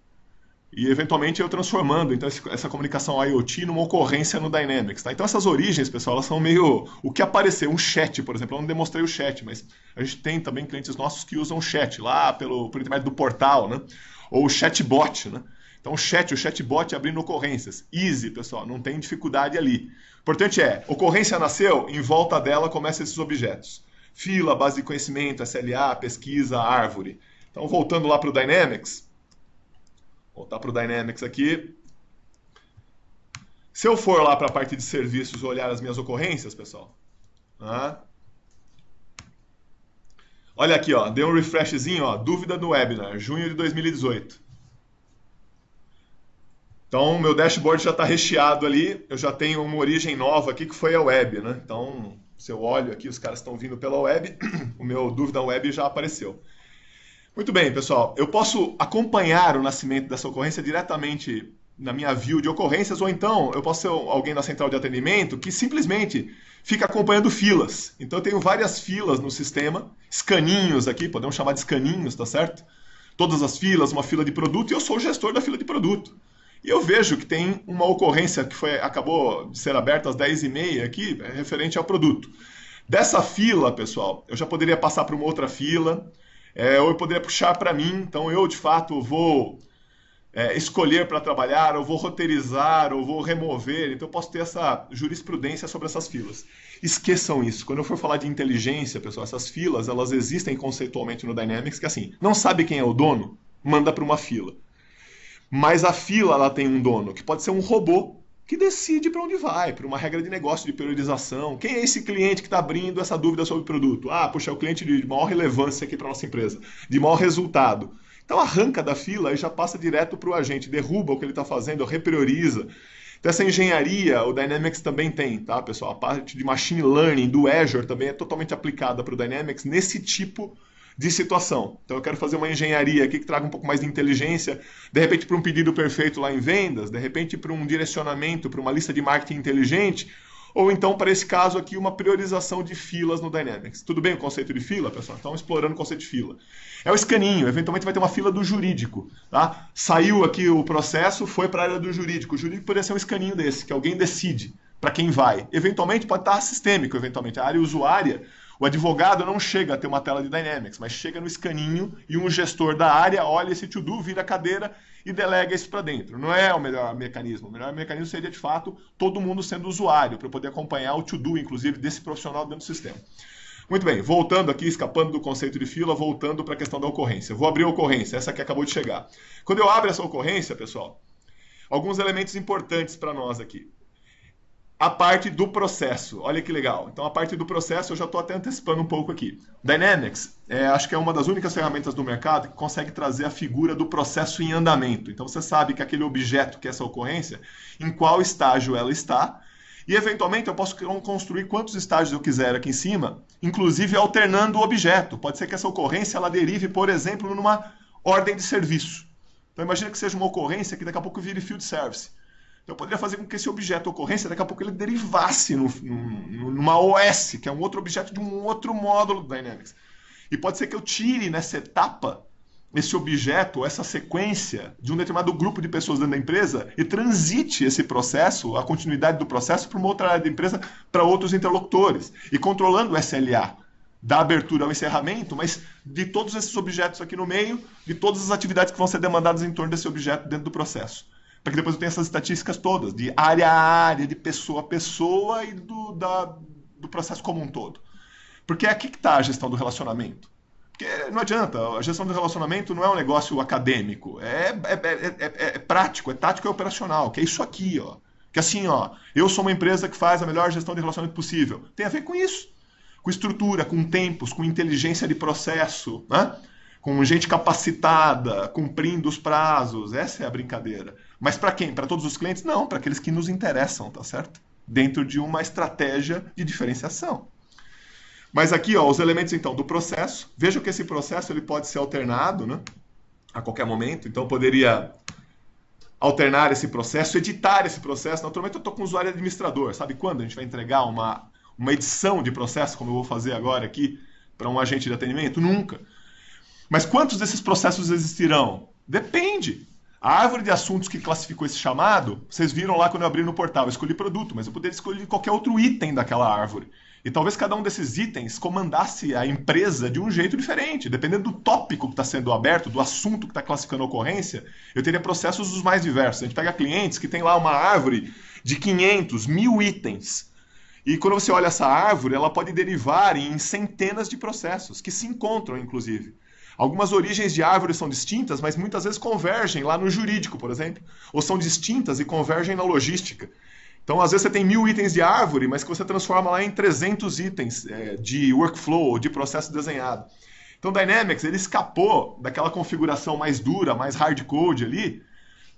E eventualmente eu transformando então, essa comunicação IoT numa ocorrência no Dynamics. Tá? Então essas origens, pessoal, elas são meio. O que apareceu? Um chat, por exemplo. Eu não demonstrei o chat, mas a gente tem também clientes nossos que usam o chat lá pelo, por intermédio do portal, né? ou o chatbot. Né? Então, o chat, o chatbot abrindo ocorrências. Easy, pessoal, não tem dificuldade ali. O importante é, ocorrência nasceu, em volta dela começam esses objetos. Fila, base de conhecimento, SLA, pesquisa, árvore. Então, voltando lá para o Dynamics. Voltar para o Dynamics aqui. Se eu for lá para a parte de serviços olhar as minhas ocorrências, pessoal. Né? Olha aqui, ó, dei um refreshzinho, ó, dúvida do webinar, junho de 2018. Então, meu dashboard já está recheado ali, eu já tenho uma origem nova aqui que foi a web, né? Então, se eu olho aqui, os caras estão vindo pela web, o meu dúvida web já apareceu. Muito bem, pessoal, eu posso acompanhar o nascimento dessa ocorrência diretamente na minha view de ocorrências, ou então eu posso ser alguém da central de atendimento que simplesmente fica acompanhando filas. Então eu tenho várias filas no sistema, escaninhos aqui, podemos chamar de escaninhos, tá certo? Todas as filas, uma fila de produto, e eu sou o gestor da fila de produto. E eu vejo que tem uma ocorrência que foi, acabou de ser aberta às 10h30 aqui, é referente ao produto. Dessa fila, pessoal, eu já poderia passar para uma outra fila, é, ou eu poderia puxar para mim. Então, eu de fato vou é, escolher para trabalhar, ou vou roteirizar, ou vou remover. Então, eu posso ter essa jurisprudência sobre essas filas. Esqueçam isso. Quando eu for falar de inteligência, pessoal, essas filas elas existem conceitualmente no Dynamics, que é assim, não sabe quem é o dono, manda para uma fila. Mas a fila ela tem um dono, que pode ser um robô que decide para onde vai, para uma regra de negócio de priorização. Quem é esse cliente que está abrindo essa dúvida sobre o produto? Ah, puxa, é o cliente de maior relevância aqui para nossa empresa, de maior resultado. Então arranca da fila e já passa direto para o agente, derruba o que ele está fazendo, reprioriza. Então, essa engenharia, o Dynamics também tem, tá, pessoal? A parte de machine learning do Azure também é totalmente aplicada para o Dynamics nesse tipo de situação. Então eu quero fazer uma engenharia aqui que traga um pouco mais de inteligência, de repente para um pedido perfeito lá em vendas, de repente para um direcionamento, para uma lista de marketing inteligente, ou então para esse caso aqui uma priorização de filas no Dynamics. Tudo bem o conceito de fila, pessoal? Estamos explorando o conceito de fila. É o escaninho, eventualmente vai ter uma fila do jurídico, tá? Saiu aqui o processo, foi para a área do jurídico. O jurídico poderia ser um escaninho desse, que alguém decide para quem vai. Eventualmente pode estar sistêmico, eventualmente a área usuária o advogado não chega a ter uma tela de Dynamics, mas chega no escaninho e um gestor da área olha esse to-do, vira a cadeira e delega isso para dentro. Não é o melhor mecanismo. O melhor mecanismo seria, de fato, todo mundo sendo usuário, para poder acompanhar o to-do, inclusive, desse profissional dentro do sistema. Muito bem, voltando aqui, escapando do conceito de fila, voltando para a questão da ocorrência. Vou abrir a ocorrência, essa que acabou de chegar. Quando eu abro essa ocorrência, pessoal, alguns elementos importantes para nós aqui a parte do processo. Olha que legal. Então, a parte do processo eu já estou até antecipando um pouco aqui. Dynamics, é, acho que é uma das únicas ferramentas do mercado que consegue trazer a figura do processo em andamento. Então, você sabe que aquele objeto, que é essa ocorrência, em qual estágio ela está. E, eventualmente, eu posso construir quantos estágios eu quiser aqui em cima, inclusive alternando o objeto. Pode ser que essa ocorrência ela derive, por exemplo, numa ordem de serviço. Então, imagina que seja uma ocorrência que daqui a pouco vire field service. Então eu poderia fazer com que esse objeto ocorrência, daqui a pouco ele derivasse no, no, numa OS, que é um outro objeto de um outro módulo do Dynamics. E pode ser que eu tire nessa etapa esse objeto, essa sequência de um determinado grupo de pessoas dentro da empresa e transite esse processo, a continuidade do processo, para uma outra área da empresa, para outros interlocutores. E controlando o SLA, da abertura ao encerramento, mas de todos esses objetos aqui no meio, de todas as atividades que vão ser demandadas em torno desse objeto dentro do processo que depois eu tenho essas estatísticas todas, de área a área, de pessoa a pessoa e do, da, do processo como um todo. Porque é aqui que está a gestão do relacionamento. Porque não adianta, a gestão do relacionamento não é um negócio acadêmico, é é é, é, é, é, é prático, é tático e operacional, que é isso aqui, ó. Que assim, ó, eu sou uma empresa que faz a melhor gestão de relacionamento possível. Tem a ver com isso. Com estrutura, com tempos, com inteligência de processo, né? com gente capacitada, cumprindo os prazos. Essa é a brincadeira. Mas para quem? Para todos os clientes? Não, para aqueles que nos interessam, tá certo? Dentro de uma estratégia de diferenciação. Mas aqui, ó, os elementos então do processo. Veja que esse processo ele pode ser alternado, né? A qualquer momento. Então poderia alternar esse processo, editar esse processo. Naturalmente eu estou com o usuário administrador. Sabe quando a gente vai entregar uma, uma edição de processo, como eu vou fazer agora aqui, para um agente de atendimento? Nunca. Mas quantos desses processos existirão? Depende. A árvore de assuntos que classificou esse chamado, vocês viram lá quando eu abri no portal. Eu escolhi produto, mas eu poderia escolher qualquer outro item daquela árvore. E talvez cada um desses itens comandasse a empresa de um jeito diferente. Dependendo do tópico que está sendo aberto, do assunto que está classificando a ocorrência, eu teria processos dos mais diversos. A gente pega clientes que tem lá uma árvore de 500, mil itens. E quando você olha essa árvore, ela pode derivar em centenas de processos, que se encontram, inclusive. Algumas origens de árvores são distintas, mas muitas vezes convergem lá no jurídico, por exemplo, ou são distintas e convergem na logística. Então, às vezes você tem mil itens de árvore, mas que você transforma lá em 300 itens é, de workflow de processo desenhado. Então, Dynamics ele escapou daquela configuração mais dura, mais hard code ali,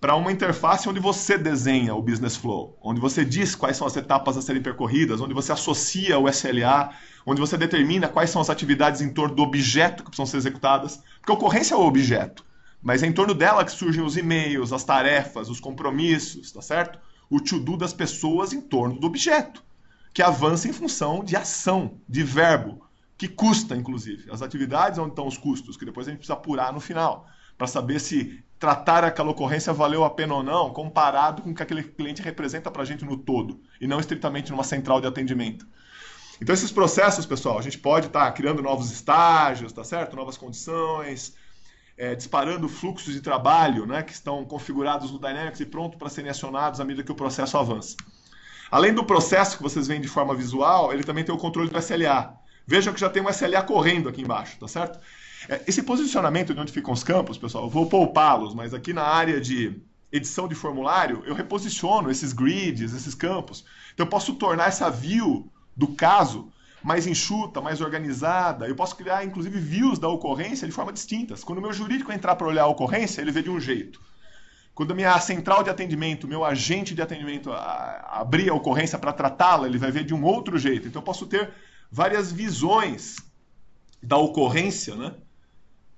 para uma interface onde você desenha o business flow, onde você diz quais são as etapas a serem percorridas, onde você associa o SLA, onde você determina quais são as atividades em torno do objeto que precisam ser executadas, porque a ocorrência é o objeto, mas é em torno dela que surgem os e-mails, as tarefas, os compromissos, tá certo? O to-do das pessoas em torno do objeto, que avança em função de ação, de verbo, que custa, inclusive. As atividades onde estão os custos, que depois a gente precisa apurar no final, para saber se tratar aquela ocorrência valeu a pena ou não, comparado com o que aquele cliente representa para a gente no todo, e não estritamente numa central de atendimento. Então, esses processos, pessoal, a gente pode estar tá criando novos estágios, tá certo? Novas condições, é, disparando fluxos de trabalho né, que estão configurados no Dynamics e pronto para serem acionados à medida que o processo avança. Além do processo que vocês veem de forma visual, ele também tem o controle do SLA. Vejam que já tem um SLA correndo aqui embaixo, tá certo? É, esse posicionamento de onde ficam os campos, pessoal, eu vou poupá-los, mas aqui na área de edição de formulário, eu reposiciono esses grids, esses campos. Então eu posso tornar essa view do caso mais enxuta, mais organizada. Eu posso criar, inclusive, views da ocorrência de forma distintas. Quando o meu jurídico entrar para olhar a ocorrência, ele vê de um jeito. Quando a minha central de atendimento, meu agente de atendimento a, abrir a ocorrência para tratá-la, ele vai ver de um outro jeito. Então eu posso ter várias visões da ocorrência, né?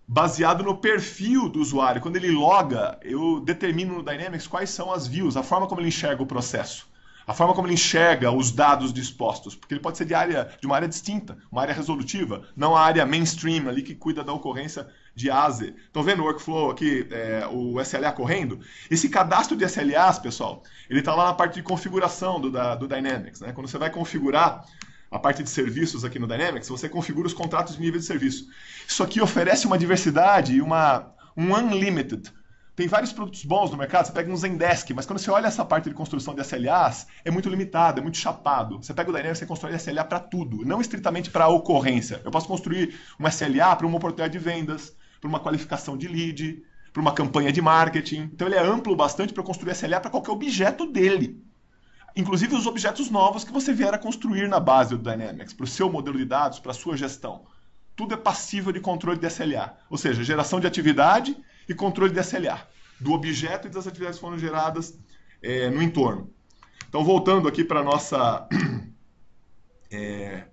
baseado no perfil do usuário. Quando ele loga, eu determino no Dynamics quais são as views, a forma como ele enxerga o processo, a forma como ele enxerga os dados dispostos, porque ele pode ser de, área, de uma área distinta, uma área resolutiva, não a área mainstream ali que cuida da ocorrência de ASE. Estão vendo o workflow aqui, é, o SLA correndo? Esse cadastro de SLAs, pessoal, ele está lá na parte de configuração do, da, do Dynamics. Né? Quando você vai configurar a parte de serviços aqui no Dynamics, você configura os contratos de nível de serviço. Isso aqui oferece uma diversidade e uma, um unlimited. Tem vários produtos bons no mercado, você pega um Zendesk, mas quando você olha essa parte de construção de SLAs, é muito limitado, é muito chapado. Você pega o Dynamics e constrói SLA para tudo, não estritamente para ocorrência. Eu posso construir um SLA para uma oportunidade de vendas, para uma qualificação de lead, para uma campanha de marketing. Então ele é amplo bastante para construir SLA para qualquer objeto dele inclusive os objetos novos que você vier a construir na base do Dynamics, para o seu modelo de dados, para a sua gestão. Tudo é passível de controle de SLA, ou seja, geração de atividade e controle de SLA, do objeto e das atividades que foram geradas é, no entorno. Então, voltando aqui para nossa é, eh,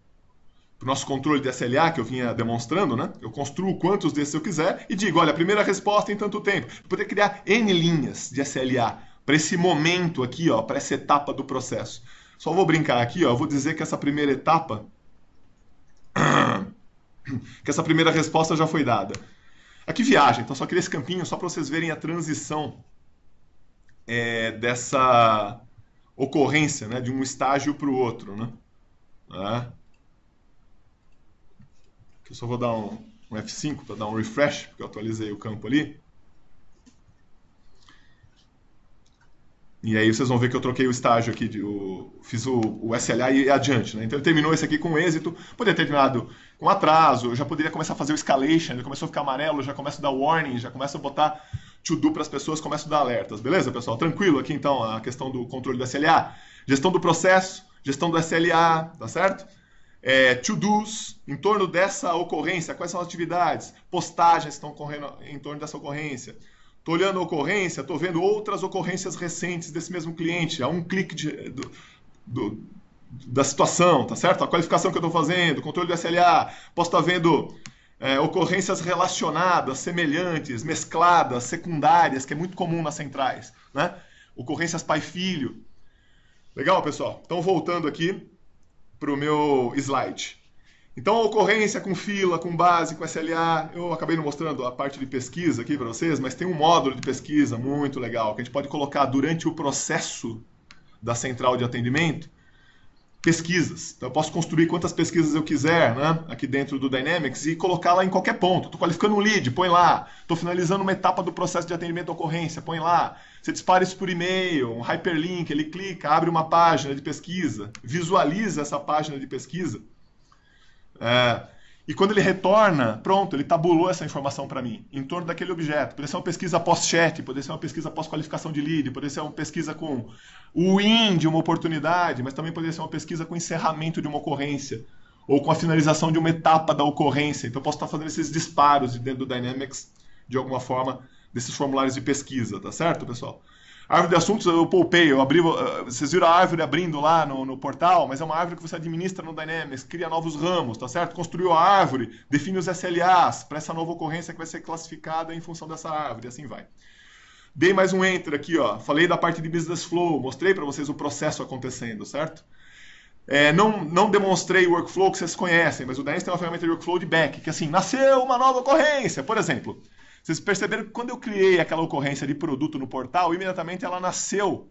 o nosso controle de SLA que eu vinha demonstrando, né? Eu construo quantos desses eu quiser e digo, olha, a primeira resposta em tanto tempo. Eu poder criar N linhas de SLA para esse momento aqui, ó, para essa etapa do processo. Só vou brincar aqui, ó, vou dizer que essa primeira etapa que essa primeira resposta já foi dada. Aqui viagem, então só queria esse campinho só para vocês verem a transição é, dessa ocorrência, né, de um estágio para o outro, né? né? Eu só vou dar um, um F5 para dar um refresh, porque eu atualizei o campo ali. E aí vocês vão ver que eu troquei o estágio aqui, de, o, fiz o, o SLA e, e adiante, né? Então ele terminou esse aqui com êxito, poderia ter terminado com atraso, eu já poderia começar a fazer o escalation, ele começou a ficar amarelo, já começo a dar warning, já começo a botar to do para as pessoas, começo a dar alertas, beleza, pessoal? Tranquilo aqui então a questão do controle do SLA, gestão do processo, gestão do SLA, tá certo? É, to-dos em torno dessa ocorrência, quais são as atividades, postagens que estão correndo em torno dessa ocorrência, Estou olhando a ocorrência, estou vendo outras ocorrências recentes desse mesmo cliente, a um clique de, do, do, da situação, tá certo? A qualificação que eu estou fazendo, controle do SLA, posso estar tá vendo é, ocorrências relacionadas, semelhantes, mescladas, secundárias, que é muito comum nas centrais, né? Ocorrências pai-filho. Legal, pessoal? Então, voltando aqui para o meu slide. Então, a ocorrência com fila, com base, com SLA, eu acabei não mostrando a parte de pesquisa aqui para vocês, mas tem um módulo de pesquisa muito legal que a gente pode colocar durante o processo da central de atendimento pesquisas. Então, eu posso construir quantas pesquisas eu quiser né, aqui dentro do Dynamics e colocar lá em qualquer ponto. Estou qualificando um lead, põe lá. Estou finalizando uma etapa do processo de atendimento à ocorrência, põe lá. Você dispara isso por e-mail, um hyperlink, ele clica, abre uma página de pesquisa, visualiza essa página de pesquisa é, e quando ele retorna, pronto, ele tabulou essa informação para mim, em torno daquele objeto. Poderia ser uma pesquisa pós-chat, poderia ser uma pesquisa pós-qualificação de lead, poderia ser uma pesquisa com o win de uma oportunidade, mas também poderia ser uma pesquisa com encerramento de uma ocorrência, ou com a finalização de uma etapa da ocorrência. Então, eu posso estar fazendo esses disparos dentro do Dynamics, de alguma forma, desses formulários de pesquisa, tá certo, pessoal? Árvore de assuntos eu poupei, eu abri, eh, vocês viram a árvore abrindo lá no, no portal, mas é uma árvore que você administra no Dynamics, cria novos ramos, tá certo? Construiu a árvore, define os SLAs para essa nova ocorrência que vai ser classificada em função dessa árvore, assim vai. Dei mais um enter aqui, ó. Falei da parte de business flow, mostrei para vocês o processo acontecendo, certo? É, não, não demonstrei o workflow que vocês conhecem, mas o Dynamics tem uma ferramenta de workflow de back, que assim, nasceu uma nova ocorrência, por exemplo. Vocês perceberam que quando eu criei aquela ocorrência de produto no portal, imediatamente ela nasceu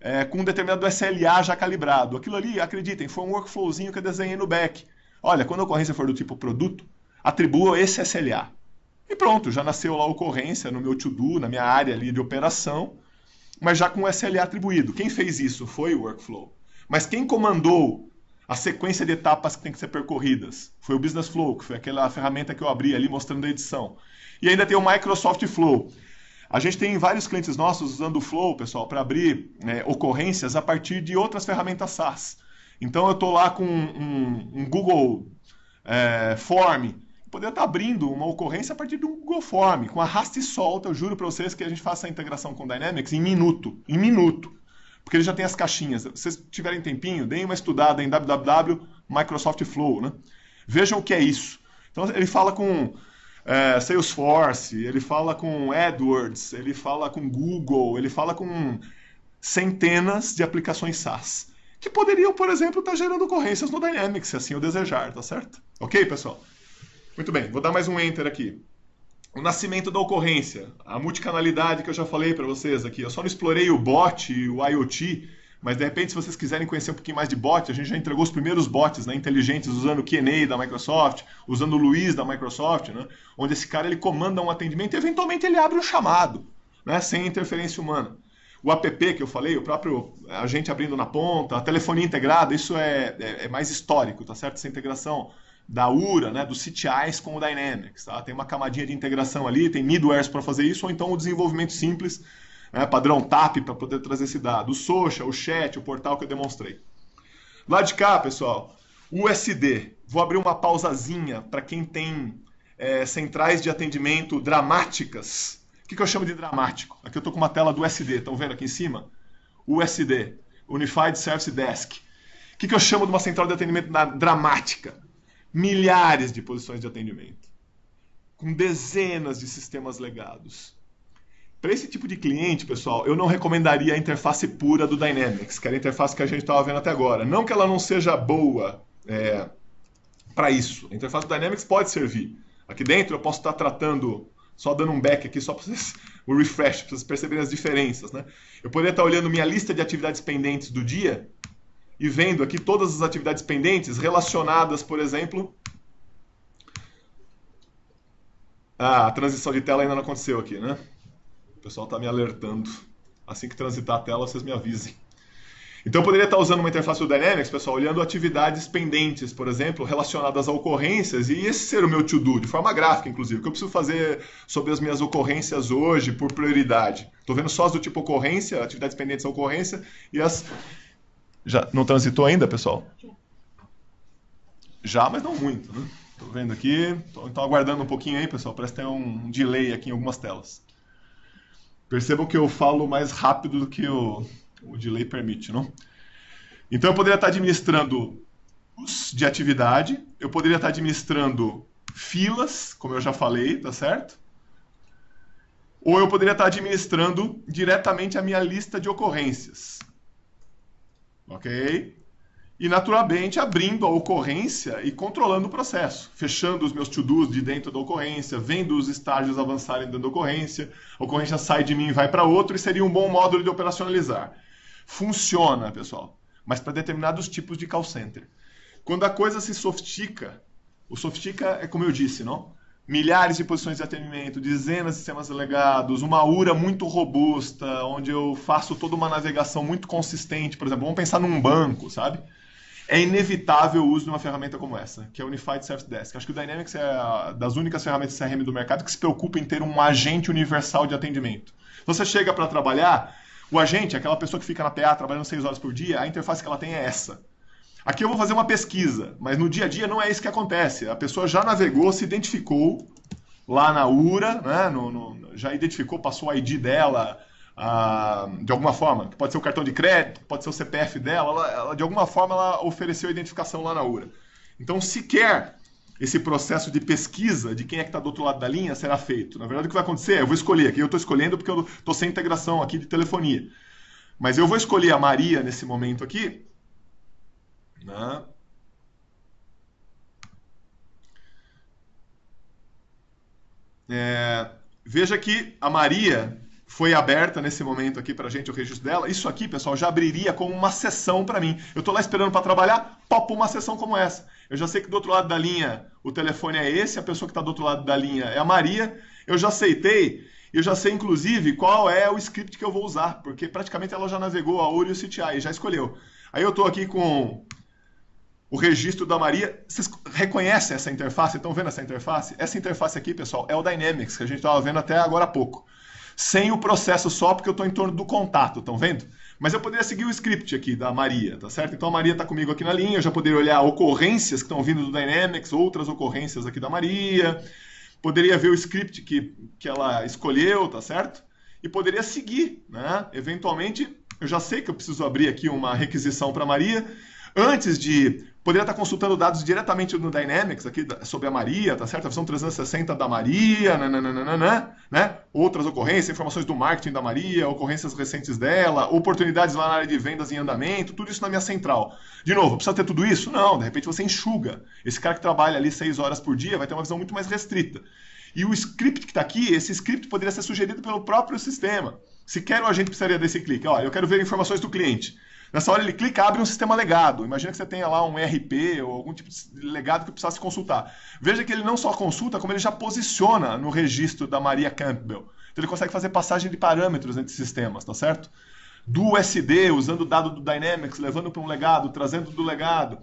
é, com um determinado SLA já calibrado. Aquilo ali, acreditem, foi um workflowzinho que eu desenhei no back. Olha, quando a ocorrência for do tipo produto, atribua esse SLA. E pronto, já nasceu lá a ocorrência no meu to-do, na minha área ali de operação, mas já com o SLA atribuído. Quem fez isso foi o workflow. Mas quem comandou a sequência de etapas que tem que ser percorridas foi o Business Flow, que foi aquela ferramenta que eu abri ali mostrando a edição. E ainda tem o Microsoft Flow. A gente tem vários clientes nossos usando o Flow, pessoal, para abrir né, ocorrências a partir de outras ferramentas SaaS. Então eu estou lá com um, um Google é, Form, poderia estar tá abrindo uma ocorrência a partir do Google Form, com arrasta e solta, eu juro para vocês que a gente faça a integração com o Dynamics em minuto, em minuto. Porque ele já tem as caixinhas. Se vocês tiverem tempinho, deem uma estudada em www.microsoftflow né? Vejam o que é isso. Então ele fala com é, Salesforce, ele fala com AdWords, ele fala com Google, ele fala com centenas de aplicações SaaS que poderiam, por exemplo, estar tá gerando ocorrências no Dynamics, se assim eu desejar, tá certo? Ok, pessoal? Muito bem, vou dar mais um enter aqui. O nascimento da ocorrência, a multicanalidade que eu já falei para vocês aqui. Eu só não explorei o bot o IoT, mas de repente, se vocês quiserem conhecer um pouquinho mais de bot, a gente já entregou os primeiros bots né, inteligentes usando o QA da Microsoft, usando o Luiz da Microsoft, né, onde esse cara ele comanda um atendimento e eventualmente ele abre um chamado, né, sem interferência humana. O app que eu falei, o próprio agente abrindo na ponta, a telefonia integrada, isso é, é, é mais histórico, tá certo? Essa integração da URA, né, dos CTIs com o Dynamics. Tá? Tem uma camadinha de integração ali, tem middwares para fazer isso, ou então o desenvolvimento simples né, padrão TAP, para poder trazer esse dado. O Socha, o chat, o portal que eu demonstrei. Lá de cá, pessoal, USD. Vou abrir uma pausazinha para quem tem é, centrais de atendimento dramáticas. O que, que eu chamo de dramático? Aqui eu estou com uma tela do USD, estão vendo aqui em cima? USD, Unified Service Desk. O que, que eu chamo de uma central de atendimento dramática? Milhares de posições de atendimento, com dezenas de sistemas legados. Para esse tipo de cliente, pessoal, eu não recomendaria a interface pura do Dynamics, que era a interface que a gente estava vendo até agora. Não que ela não seja boa é, para isso. A interface do Dynamics pode servir. Aqui dentro eu posso estar tratando, só dando um back aqui, só para vocês, o refresh, para vocês perceberem as diferenças. Né? Eu poderia estar olhando minha lista de atividades pendentes do dia e vendo aqui todas as atividades pendentes relacionadas, por exemplo, ah, a transição de tela ainda não aconteceu aqui, né? pessoal está me alertando. Assim que transitar a tela, vocês me avisem. Então, eu poderia estar usando uma interface do Dynamics, pessoal, olhando atividades pendentes, por exemplo, relacionadas a ocorrências, e esse ser o meu to-do, de forma gráfica, inclusive, o que eu preciso fazer sobre as minhas ocorrências hoje, por prioridade. Estou vendo só as do tipo ocorrência, atividades pendentes a ocorrência, e as... Já não transitou ainda, pessoal? Já, mas não muito, né? Estou vendo aqui, estou aguardando um pouquinho aí, pessoal, parece que tem um delay aqui em algumas telas. Percebam que eu falo mais rápido do que o, o delay permite, não? Então eu poderia estar administrando de atividade, eu poderia estar administrando filas, como eu já falei, tá certo? Ou eu poderia estar administrando diretamente a minha lista de ocorrências. Ok? e naturalmente abrindo a ocorrência e controlando o processo, fechando os meus to-dos de dentro da ocorrência, vendo os estágios avançarem dentro da ocorrência, a ocorrência sai de mim e vai para outro, e seria um bom módulo de operacionalizar. Funciona, pessoal, mas para determinados tipos de call center. Quando a coisa se sofistica, o sofistica é como eu disse, não? Milhares de posições de atendimento, dezenas de sistemas legados, uma URA muito robusta, onde eu faço toda uma navegação muito consistente, por exemplo, vamos pensar num banco, sabe? é inevitável o uso de uma ferramenta como essa, que é o Unified Service Desk. Acho que o Dynamics é das únicas ferramentas CRM do mercado que se preocupa em ter um agente universal de atendimento. Você chega para trabalhar, o agente, aquela pessoa que fica na PA trabalhando seis horas por dia, a interface que ela tem é essa. Aqui eu vou fazer uma pesquisa, mas no dia a dia não é isso que acontece. A pessoa já navegou, se identificou lá na URA, né, no, no, já identificou, passou o ID dela, ah, de alguma forma, que pode ser o cartão de crédito, pode ser o CPF dela, ela, ela, de alguma forma ela ofereceu a identificação lá na URA. Então, sequer esse processo de pesquisa de quem é que está do outro lado da linha será feito. Na verdade, o que vai acontecer eu vou escolher, aqui eu estou escolhendo porque eu estou sem integração aqui de telefonia. Mas eu vou escolher a Maria nesse momento aqui. Né? É, veja que a Maria foi aberta nesse momento aqui para gente o registro dela. Isso aqui, pessoal, já abriria como uma sessão para mim. Eu estou lá esperando para trabalhar, popa uma sessão como essa. Eu já sei que do outro lado da linha o telefone é esse, a pessoa que está do outro lado da linha é a Maria. Eu já aceitei, eu já sei inclusive qual é o script que eu vou usar, porque praticamente ela já navegou a Ouro e o já escolheu. Aí eu estou aqui com o registro da Maria. Vocês reconhecem essa interface? Estão vendo essa interface? Essa interface aqui, pessoal, é o Dynamics, que a gente estava vendo até agora há pouco sem o processo só, porque eu estou em torno do contato, estão vendo? Mas eu poderia seguir o script aqui da Maria, tá certo? Então a Maria está comigo aqui na linha, eu já poderia olhar ocorrências que estão vindo do Dynamics, outras ocorrências aqui da Maria, poderia ver o script que, que ela escolheu, tá certo? E poderia seguir, né? Eventualmente, eu já sei que eu preciso abrir aqui uma requisição para Maria, antes de Poderia estar consultando dados diretamente no Dynamics aqui sobre a Maria, tá certo? A versão 360 da Maria, nananana, né? Outras ocorrências, informações do marketing da Maria, ocorrências recentes dela, oportunidades lá na área de vendas em andamento, tudo isso na minha central. De novo, precisa ter tudo isso? Não, de repente você enxuga. Esse cara que trabalha ali seis horas por dia vai ter uma visão muito mais restrita. E o script que está aqui, esse script poderia ser sugerido pelo próprio sistema. Se quer o agente precisaria desse clique. Olha, eu quero ver informações do cliente. Nessa hora ele clica, abre um sistema legado. Imagina que você tenha lá um RP ou algum tipo de legado que precisasse consultar. Veja que ele não só consulta, como ele já posiciona no registro da Maria Campbell. Então ele consegue fazer passagem de parâmetros entre sistemas, tá certo? Do USD, usando o dado do Dynamics, levando para um legado, trazendo do legado.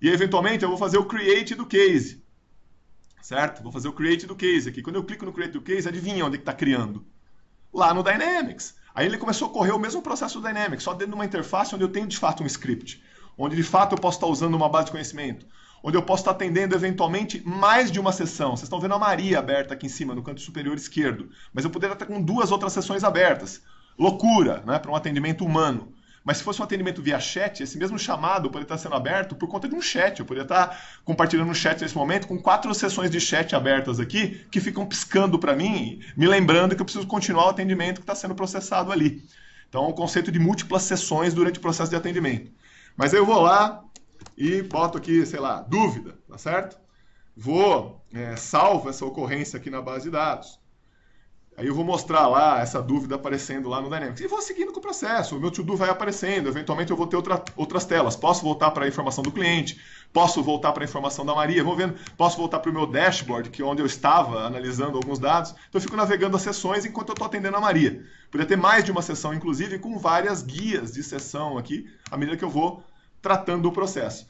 E eventualmente eu vou fazer o create do case. Certo? Vou fazer o create do case aqui. Quando eu clico no create do case, adivinha onde que está criando? Lá no Dynamics. Aí ele começou a correr o mesmo processo do Dynamics, só dentro de uma interface onde eu tenho de fato um script, onde de fato eu posso estar usando uma base de conhecimento, onde eu posso estar atendendo eventualmente mais de uma sessão. Vocês estão vendo a Maria aberta aqui em cima, no canto superior esquerdo, mas eu poderia estar com duas outras sessões abertas. Loucura, né, para um atendimento humano. Mas se fosse um atendimento via chat, esse mesmo chamado poderia estar sendo aberto por conta de um chat. Eu poderia estar compartilhando um chat nesse momento com quatro sessões de chat abertas aqui que ficam piscando para mim, me lembrando que eu preciso continuar o atendimento que está sendo processado ali. Então, o conceito de múltiplas sessões durante o processo de atendimento. Mas eu vou lá e boto aqui, sei lá, dúvida, tá certo? Vou, é, salvo essa ocorrência aqui na base de dados. Aí eu vou mostrar lá essa dúvida aparecendo lá no Dynamics. E vou seguindo com o processo. O meu to-do vai aparecendo. Eventualmente eu vou ter outra, outras telas. Posso voltar para a informação do cliente. Posso voltar para a informação da Maria. Vou vendo. Posso voltar para o meu dashboard, que é onde eu estava analisando alguns dados. Então eu fico navegando as sessões enquanto eu estou atendendo a Maria. Podia ter mais de uma sessão, inclusive, com várias guias de sessão aqui, à medida que eu vou tratando o processo.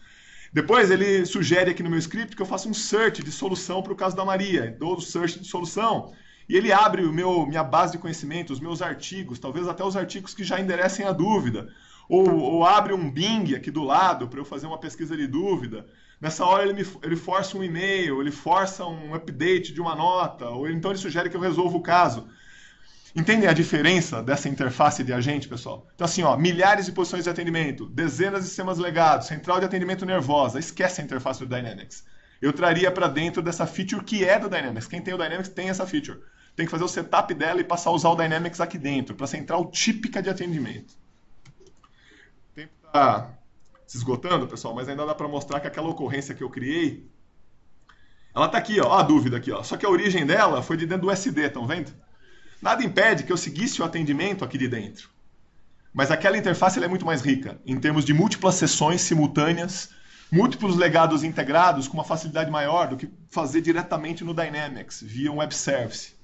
Depois ele sugere aqui no meu script que eu faça um search de solução para o caso da Maria. Dou o search de solução e ele abre o meu, minha base de conhecimento, os meus artigos, talvez até os artigos que já enderecem a dúvida. Ou, ou abre um Bing aqui do lado para eu fazer uma pesquisa de dúvida. Nessa hora ele, me, ele força um e-mail, ele força um update de uma nota, ou então ele sugere que eu resolva o caso. Entendem a diferença dessa interface de agente, pessoal? Então, assim, ó, milhares de posições de atendimento, dezenas de sistemas legados, central de atendimento nervosa, esquece a interface do Dynamics. Eu traria para dentro dessa feature que é do Dynamics. Quem tem o Dynamics tem essa feature tem que fazer o setup dela e passar a usar o Dynamics aqui dentro, para central típica de atendimento. O tempo está se esgotando, pessoal, mas ainda dá para mostrar que aquela ocorrência que eu criei, ela está aqui, ó, ó, a dúvida aqui, ó. Só que a origem dela foi de dentro do SD, estão vendo? Nada impede que eu seguisse o atendimento aqui de dentro. Mas aquela interface é muito mais rica, em termos de múltiplas sessões simultâneas, múltiplos legados integrados, com uma facilidade maior do que fazer diretamente no Dynamics, via um web service.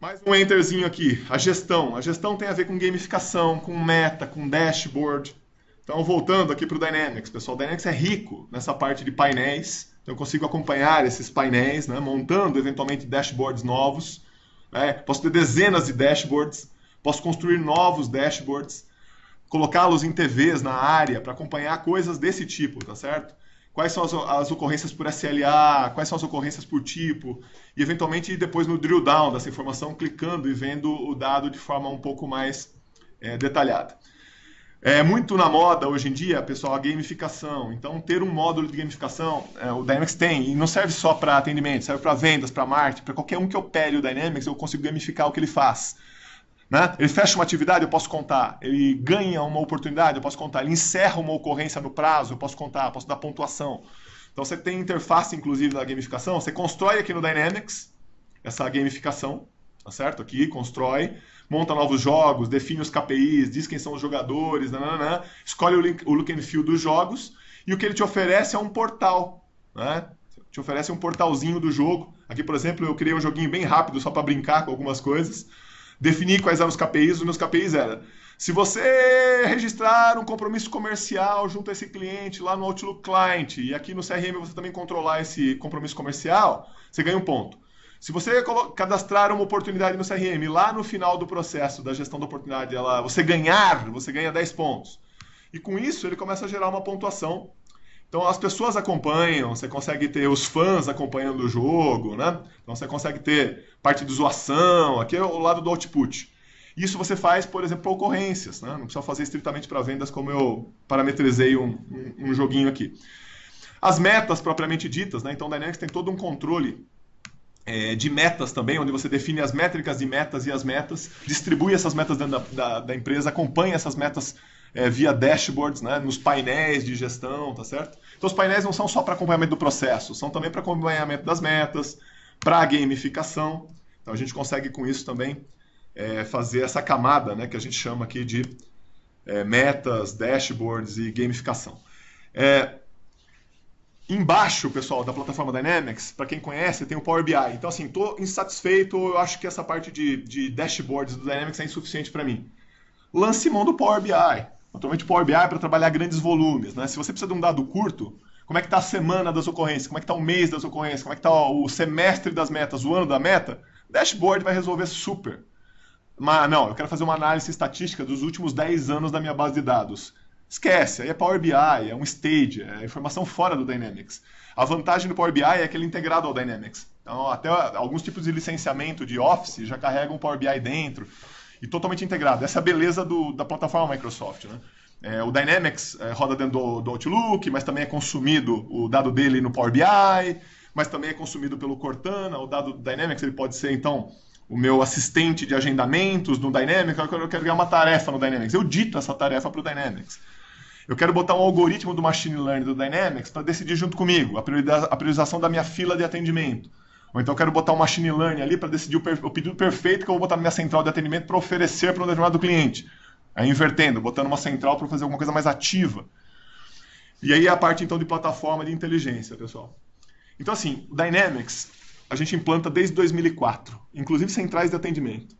Mais um enterzinho aqui. A gestão. A gestão tem a ver com gamificação, com meta, com dashboard. Então, voltando aqui para o Dynamics, pessoal. O Dynamics é rico nessa parte de painéis. Então, eu consigo acompanhar esses painéis, né? montando eventualmente dashboards novos. Né? Posso ter dezenas de dashboards. Posso construir novos dashboards. Colocá-los em TVs na área para acompanhar coisas desse tipo, tá certo? quais são as, as, ocorrências por SLA, quais são as ocorrências por tipo, e eventualmente depois no drill down dessa informação, clicando e vendo o dado de forma um pouco mais é, detalhada. É muito na moda hoje em dia, pessoal, a gamificação. Então, ter um módulo de gamificação, é, o Dynamics tem, e não serve só para atendimento, serve para vendas, para marketing, para qualquer um que opere o Dynamics, eu consigo gamificar o que ele faz. Né? Ele fecha uma atividade, eu posso contar. Ele ganha uma oportunidade, eu posso contar. Ele encerra uma ocorrência no prazo, eu posso contar, eu posso dar pontuação. Então você tem interface, inclusive, da gamificação. Você constrói aqui no Dynamics essa gamificação, tá certo? Aqui, constrói, monta novos jogos, define os KPIs, diz quem são os jogadores, nananã, né, né, né. escolhe o, link, o look and feel dos jogos. E o que ele te oferece é um portal, né? Te oferece um portalzinho do jogo. Aqui, por exemplo, eu criei um joguinho bem rápido só para brincar com algumas coisas defini quais eram os KPIs, os meus KPIs eram. Se você registrar um compromisso comercial junto a esse cliente lá no Outlook Client e aqui no CRM você também controlar esse compromisso comercial, você ganha um ponto. Se você cadastrar uma oportunidade no CRM, lá no final do processo da gestão da oportunidade, ela, você ganhar, você ganha 10 pontos. E com isso ele começa a gerar uma pontuação então as pessoas acompanham, você consegue ter os fãs acompanhando o jogo, né? Então você consegue ter parte de zoação, aqui é o lado do output. Isso você faz, por exemplo, para ocorrências, né? Não precisa fazer estritamente para vendas como eu parametrizei um, um, um, joguinho aqui. As metas propriamente ditas, né? Então o Dynamics tem todo um controle é, de metas também, onde você define as métricas de metas e as metas, distribui essas metas dentro da, da, da empresa, acompanha essas metas é, via dashboards, né, nos painéis de gestão, tá certo? Então os painéis não são só para acompanhamento do processo, são também para acompanhamento das metas, para gamificação. Então a gente consegue com isso também é, fazer essa camada, né, que a gente chama aqui de é, metas, dashboards e gamificação. É, Embaixo, pessoal, da plataforma Dynamics, para quem conhece, tem o Power BI. Então, assim, estou insatisfeito, eu acho que essa parte de, de dashboards do Dynamics é insuficiente para mim. Lance mão do Power BI. Naturalmente o Power BI é para trabalhar grandes volumes. Né? Se você precisa de um dado curto, como é que está a semana das ocorrências, como é que está o mês das ocorrências, como é que está o semestre das metas, o ano da meta, dashboard vai resolver super. Mas não, eu quero fazer uma análise estatística dos últimos 10 anos da minha base de dados. Esquece, aí é Power BI, é um stage, é informação fora do Dynamics. A vantagem do Power BI é que ele é integrado ao Dynamics. Então, até alguns tipos de licenciamento de Office já carregam o Power BI dentro e totalmente integrado. Essa é a beleza do, da plataforma Microsoft, né? É, o Dynamics é, roda dentro do, do, Outlook, mas também é consumido o dado dele no Power BI, mas também é consumido pelo Cortana. O dado do Dynamics ele pode ser, então, o meu assistente de agendamentos no Dynamics. Eu quero, eu quero ganhar uma tarefa no Dynamics. Eu dito essa tarefa para o Dynamics. Eu quero botar um algoritmo do Machine Learning do Dynamics para decidir junto comigo a, a priorização da minha fila de atendimento. Ou então quero botar um machine learning ali para decidir o, o, pedido perfeito que eu vou botar na minha central de atendimento para oferecer para um determinado cliente. Aí invertendo, botando uma central para fazer alguma coisa mais ativa. E aí é a parte então de plataforma de inteligência, pessoal. Então assim, o Dynamics a gente implanta desde 2004, inclusive centrais de atendimento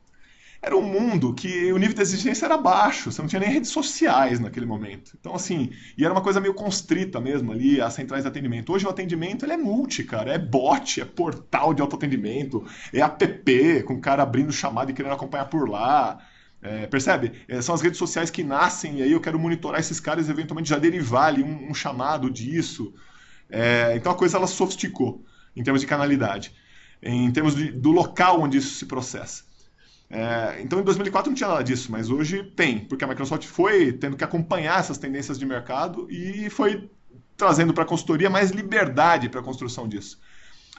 era um mundo que o nível de exigência era baixo, você não tinha nem redes sociais naquele momento. Então, assim, e era uma coisa meio constrita mesmo ali, as centrais de atendimento. Hoje o atendimento ele é multi, cara, é bot, é portal de autoatendimento, é app, com o cara abrindo chamada e querendo acompanhar por lá. É, percebe? É, são as redes sociais que nascem e aí eu quero monitorar esses caras e eventualmente já derivar ali um, um chamado disso. É, então a coisa ela sofisticou em termos de canalidade, em termos de, do local onde isso se processa. É, então, em 2004 não tinha nada disso, mas hoje tem, porque a Microsoft foi tendo que acompanhar essas tendências de mercado e foi trazendo para a consultoria mais liberdade para a construção disso.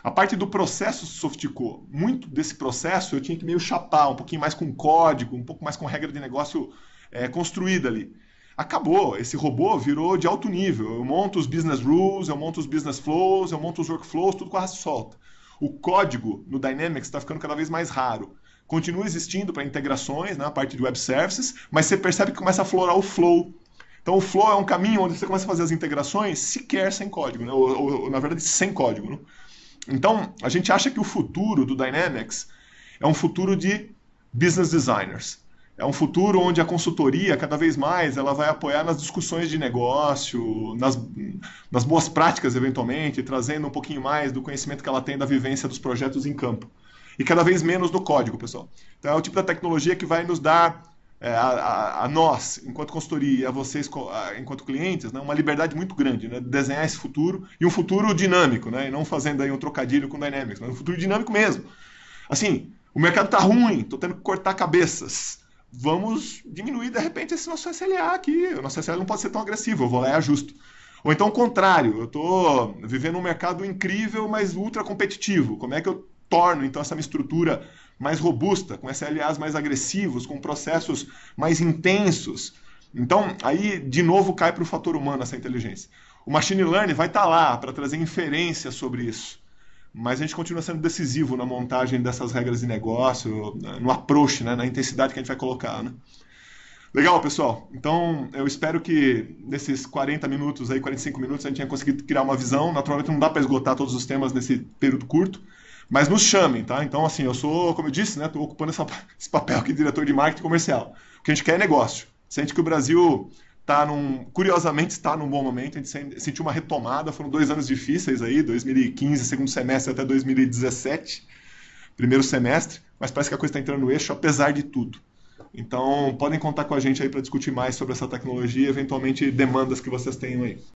A parte do processo sofisticou. Muito desse processo eu tinha que meio chapar, um pouquinho mais com código, um pouco mais com regra de negócio é, construída ali. Acabou, esse robô virou de alto nível. Eu monto os business rules, eu monto os business flows, eu monto os workflows, tudo com a solta. O código no Dynamics está ficando cada vez mais raro continua existindo para integrações, na né, parte de web services, mas você percebe que começa a florar o flow. Então o flow é um caminho onde você começa a fazer as integrações sequer sem código, né, ou, ou, na verdade sem código. Né? Então a gente acha que o futuro do Dynamics é um futuro de business designers. É um futuro onde a consultoria, cada vez mais, ela vai apoiar nas discussões de negócio, nas, nas boas práticas, eventualmente, trazendo um pouquinho mais do conhecimento que ela tem da vivência dos projetos em campo e cada vez menos no código, pessoal. Então é o tipo da tecnologia que vai nos dar é, a, a, a, nós, enquanto consultoria, e a vocês, a, enquanto clientes, né, uma liberdade muito grande né, de desenhar esse futuro e um futuro dinâmico, né, e não fazendo aí um trocadilho com Dynamics, mas um futuro dinâmico mesmo. Assim, o mercado está ruim, estou tendo que cortar cabeças. Vamos diminuir de repente esse nosso SLA aqui. O nosso SLA não pode ser tão agressivo, eu vou lá e ajusto. Ou então o contrário, eu estou vivendo um mercado incrível, mas ultra competitivo. Como é que eu torno, então essa estrutura mais robusta, com SLAs mais agressivos, com processos mais intensos. Então, aí de novo cai para o fator humano essa inteligência. O machine learning vai estar tá lá para trazer inferência sobre isso, mas a gente continua sendo decisivo na montagem dessas regras de negócio, no approach, né, na intensidade que a gente vai colocar. Né? Legal, pessoal. Então, eu espero que nesses 40 minutos aí, 45 minutos, a gente tenha conseguido criar uma visão. Naturalmente, não dá para esgotar todos os temas nesse período curto, mas nos chamem, tá? Então, assim, eu sou, como eu disse, né? Estou ocupando essa, esse papel aqui de diretor de marketing comercial. O que a gente quer é negócio. Sente que o Brasil está, num, curiosamente está num bom momento, a gente sentiu uma retomada, foram dois anos difíceis aí, 2015, segundo semestre até 2017, primeiro semestre, mas parece que a coisa está entrando no eixo, apesar de tudo. Então, podem contar com a gente aí para discutir mais sobre essa tecnologia e eventualmente demandas que vocês tenham aí.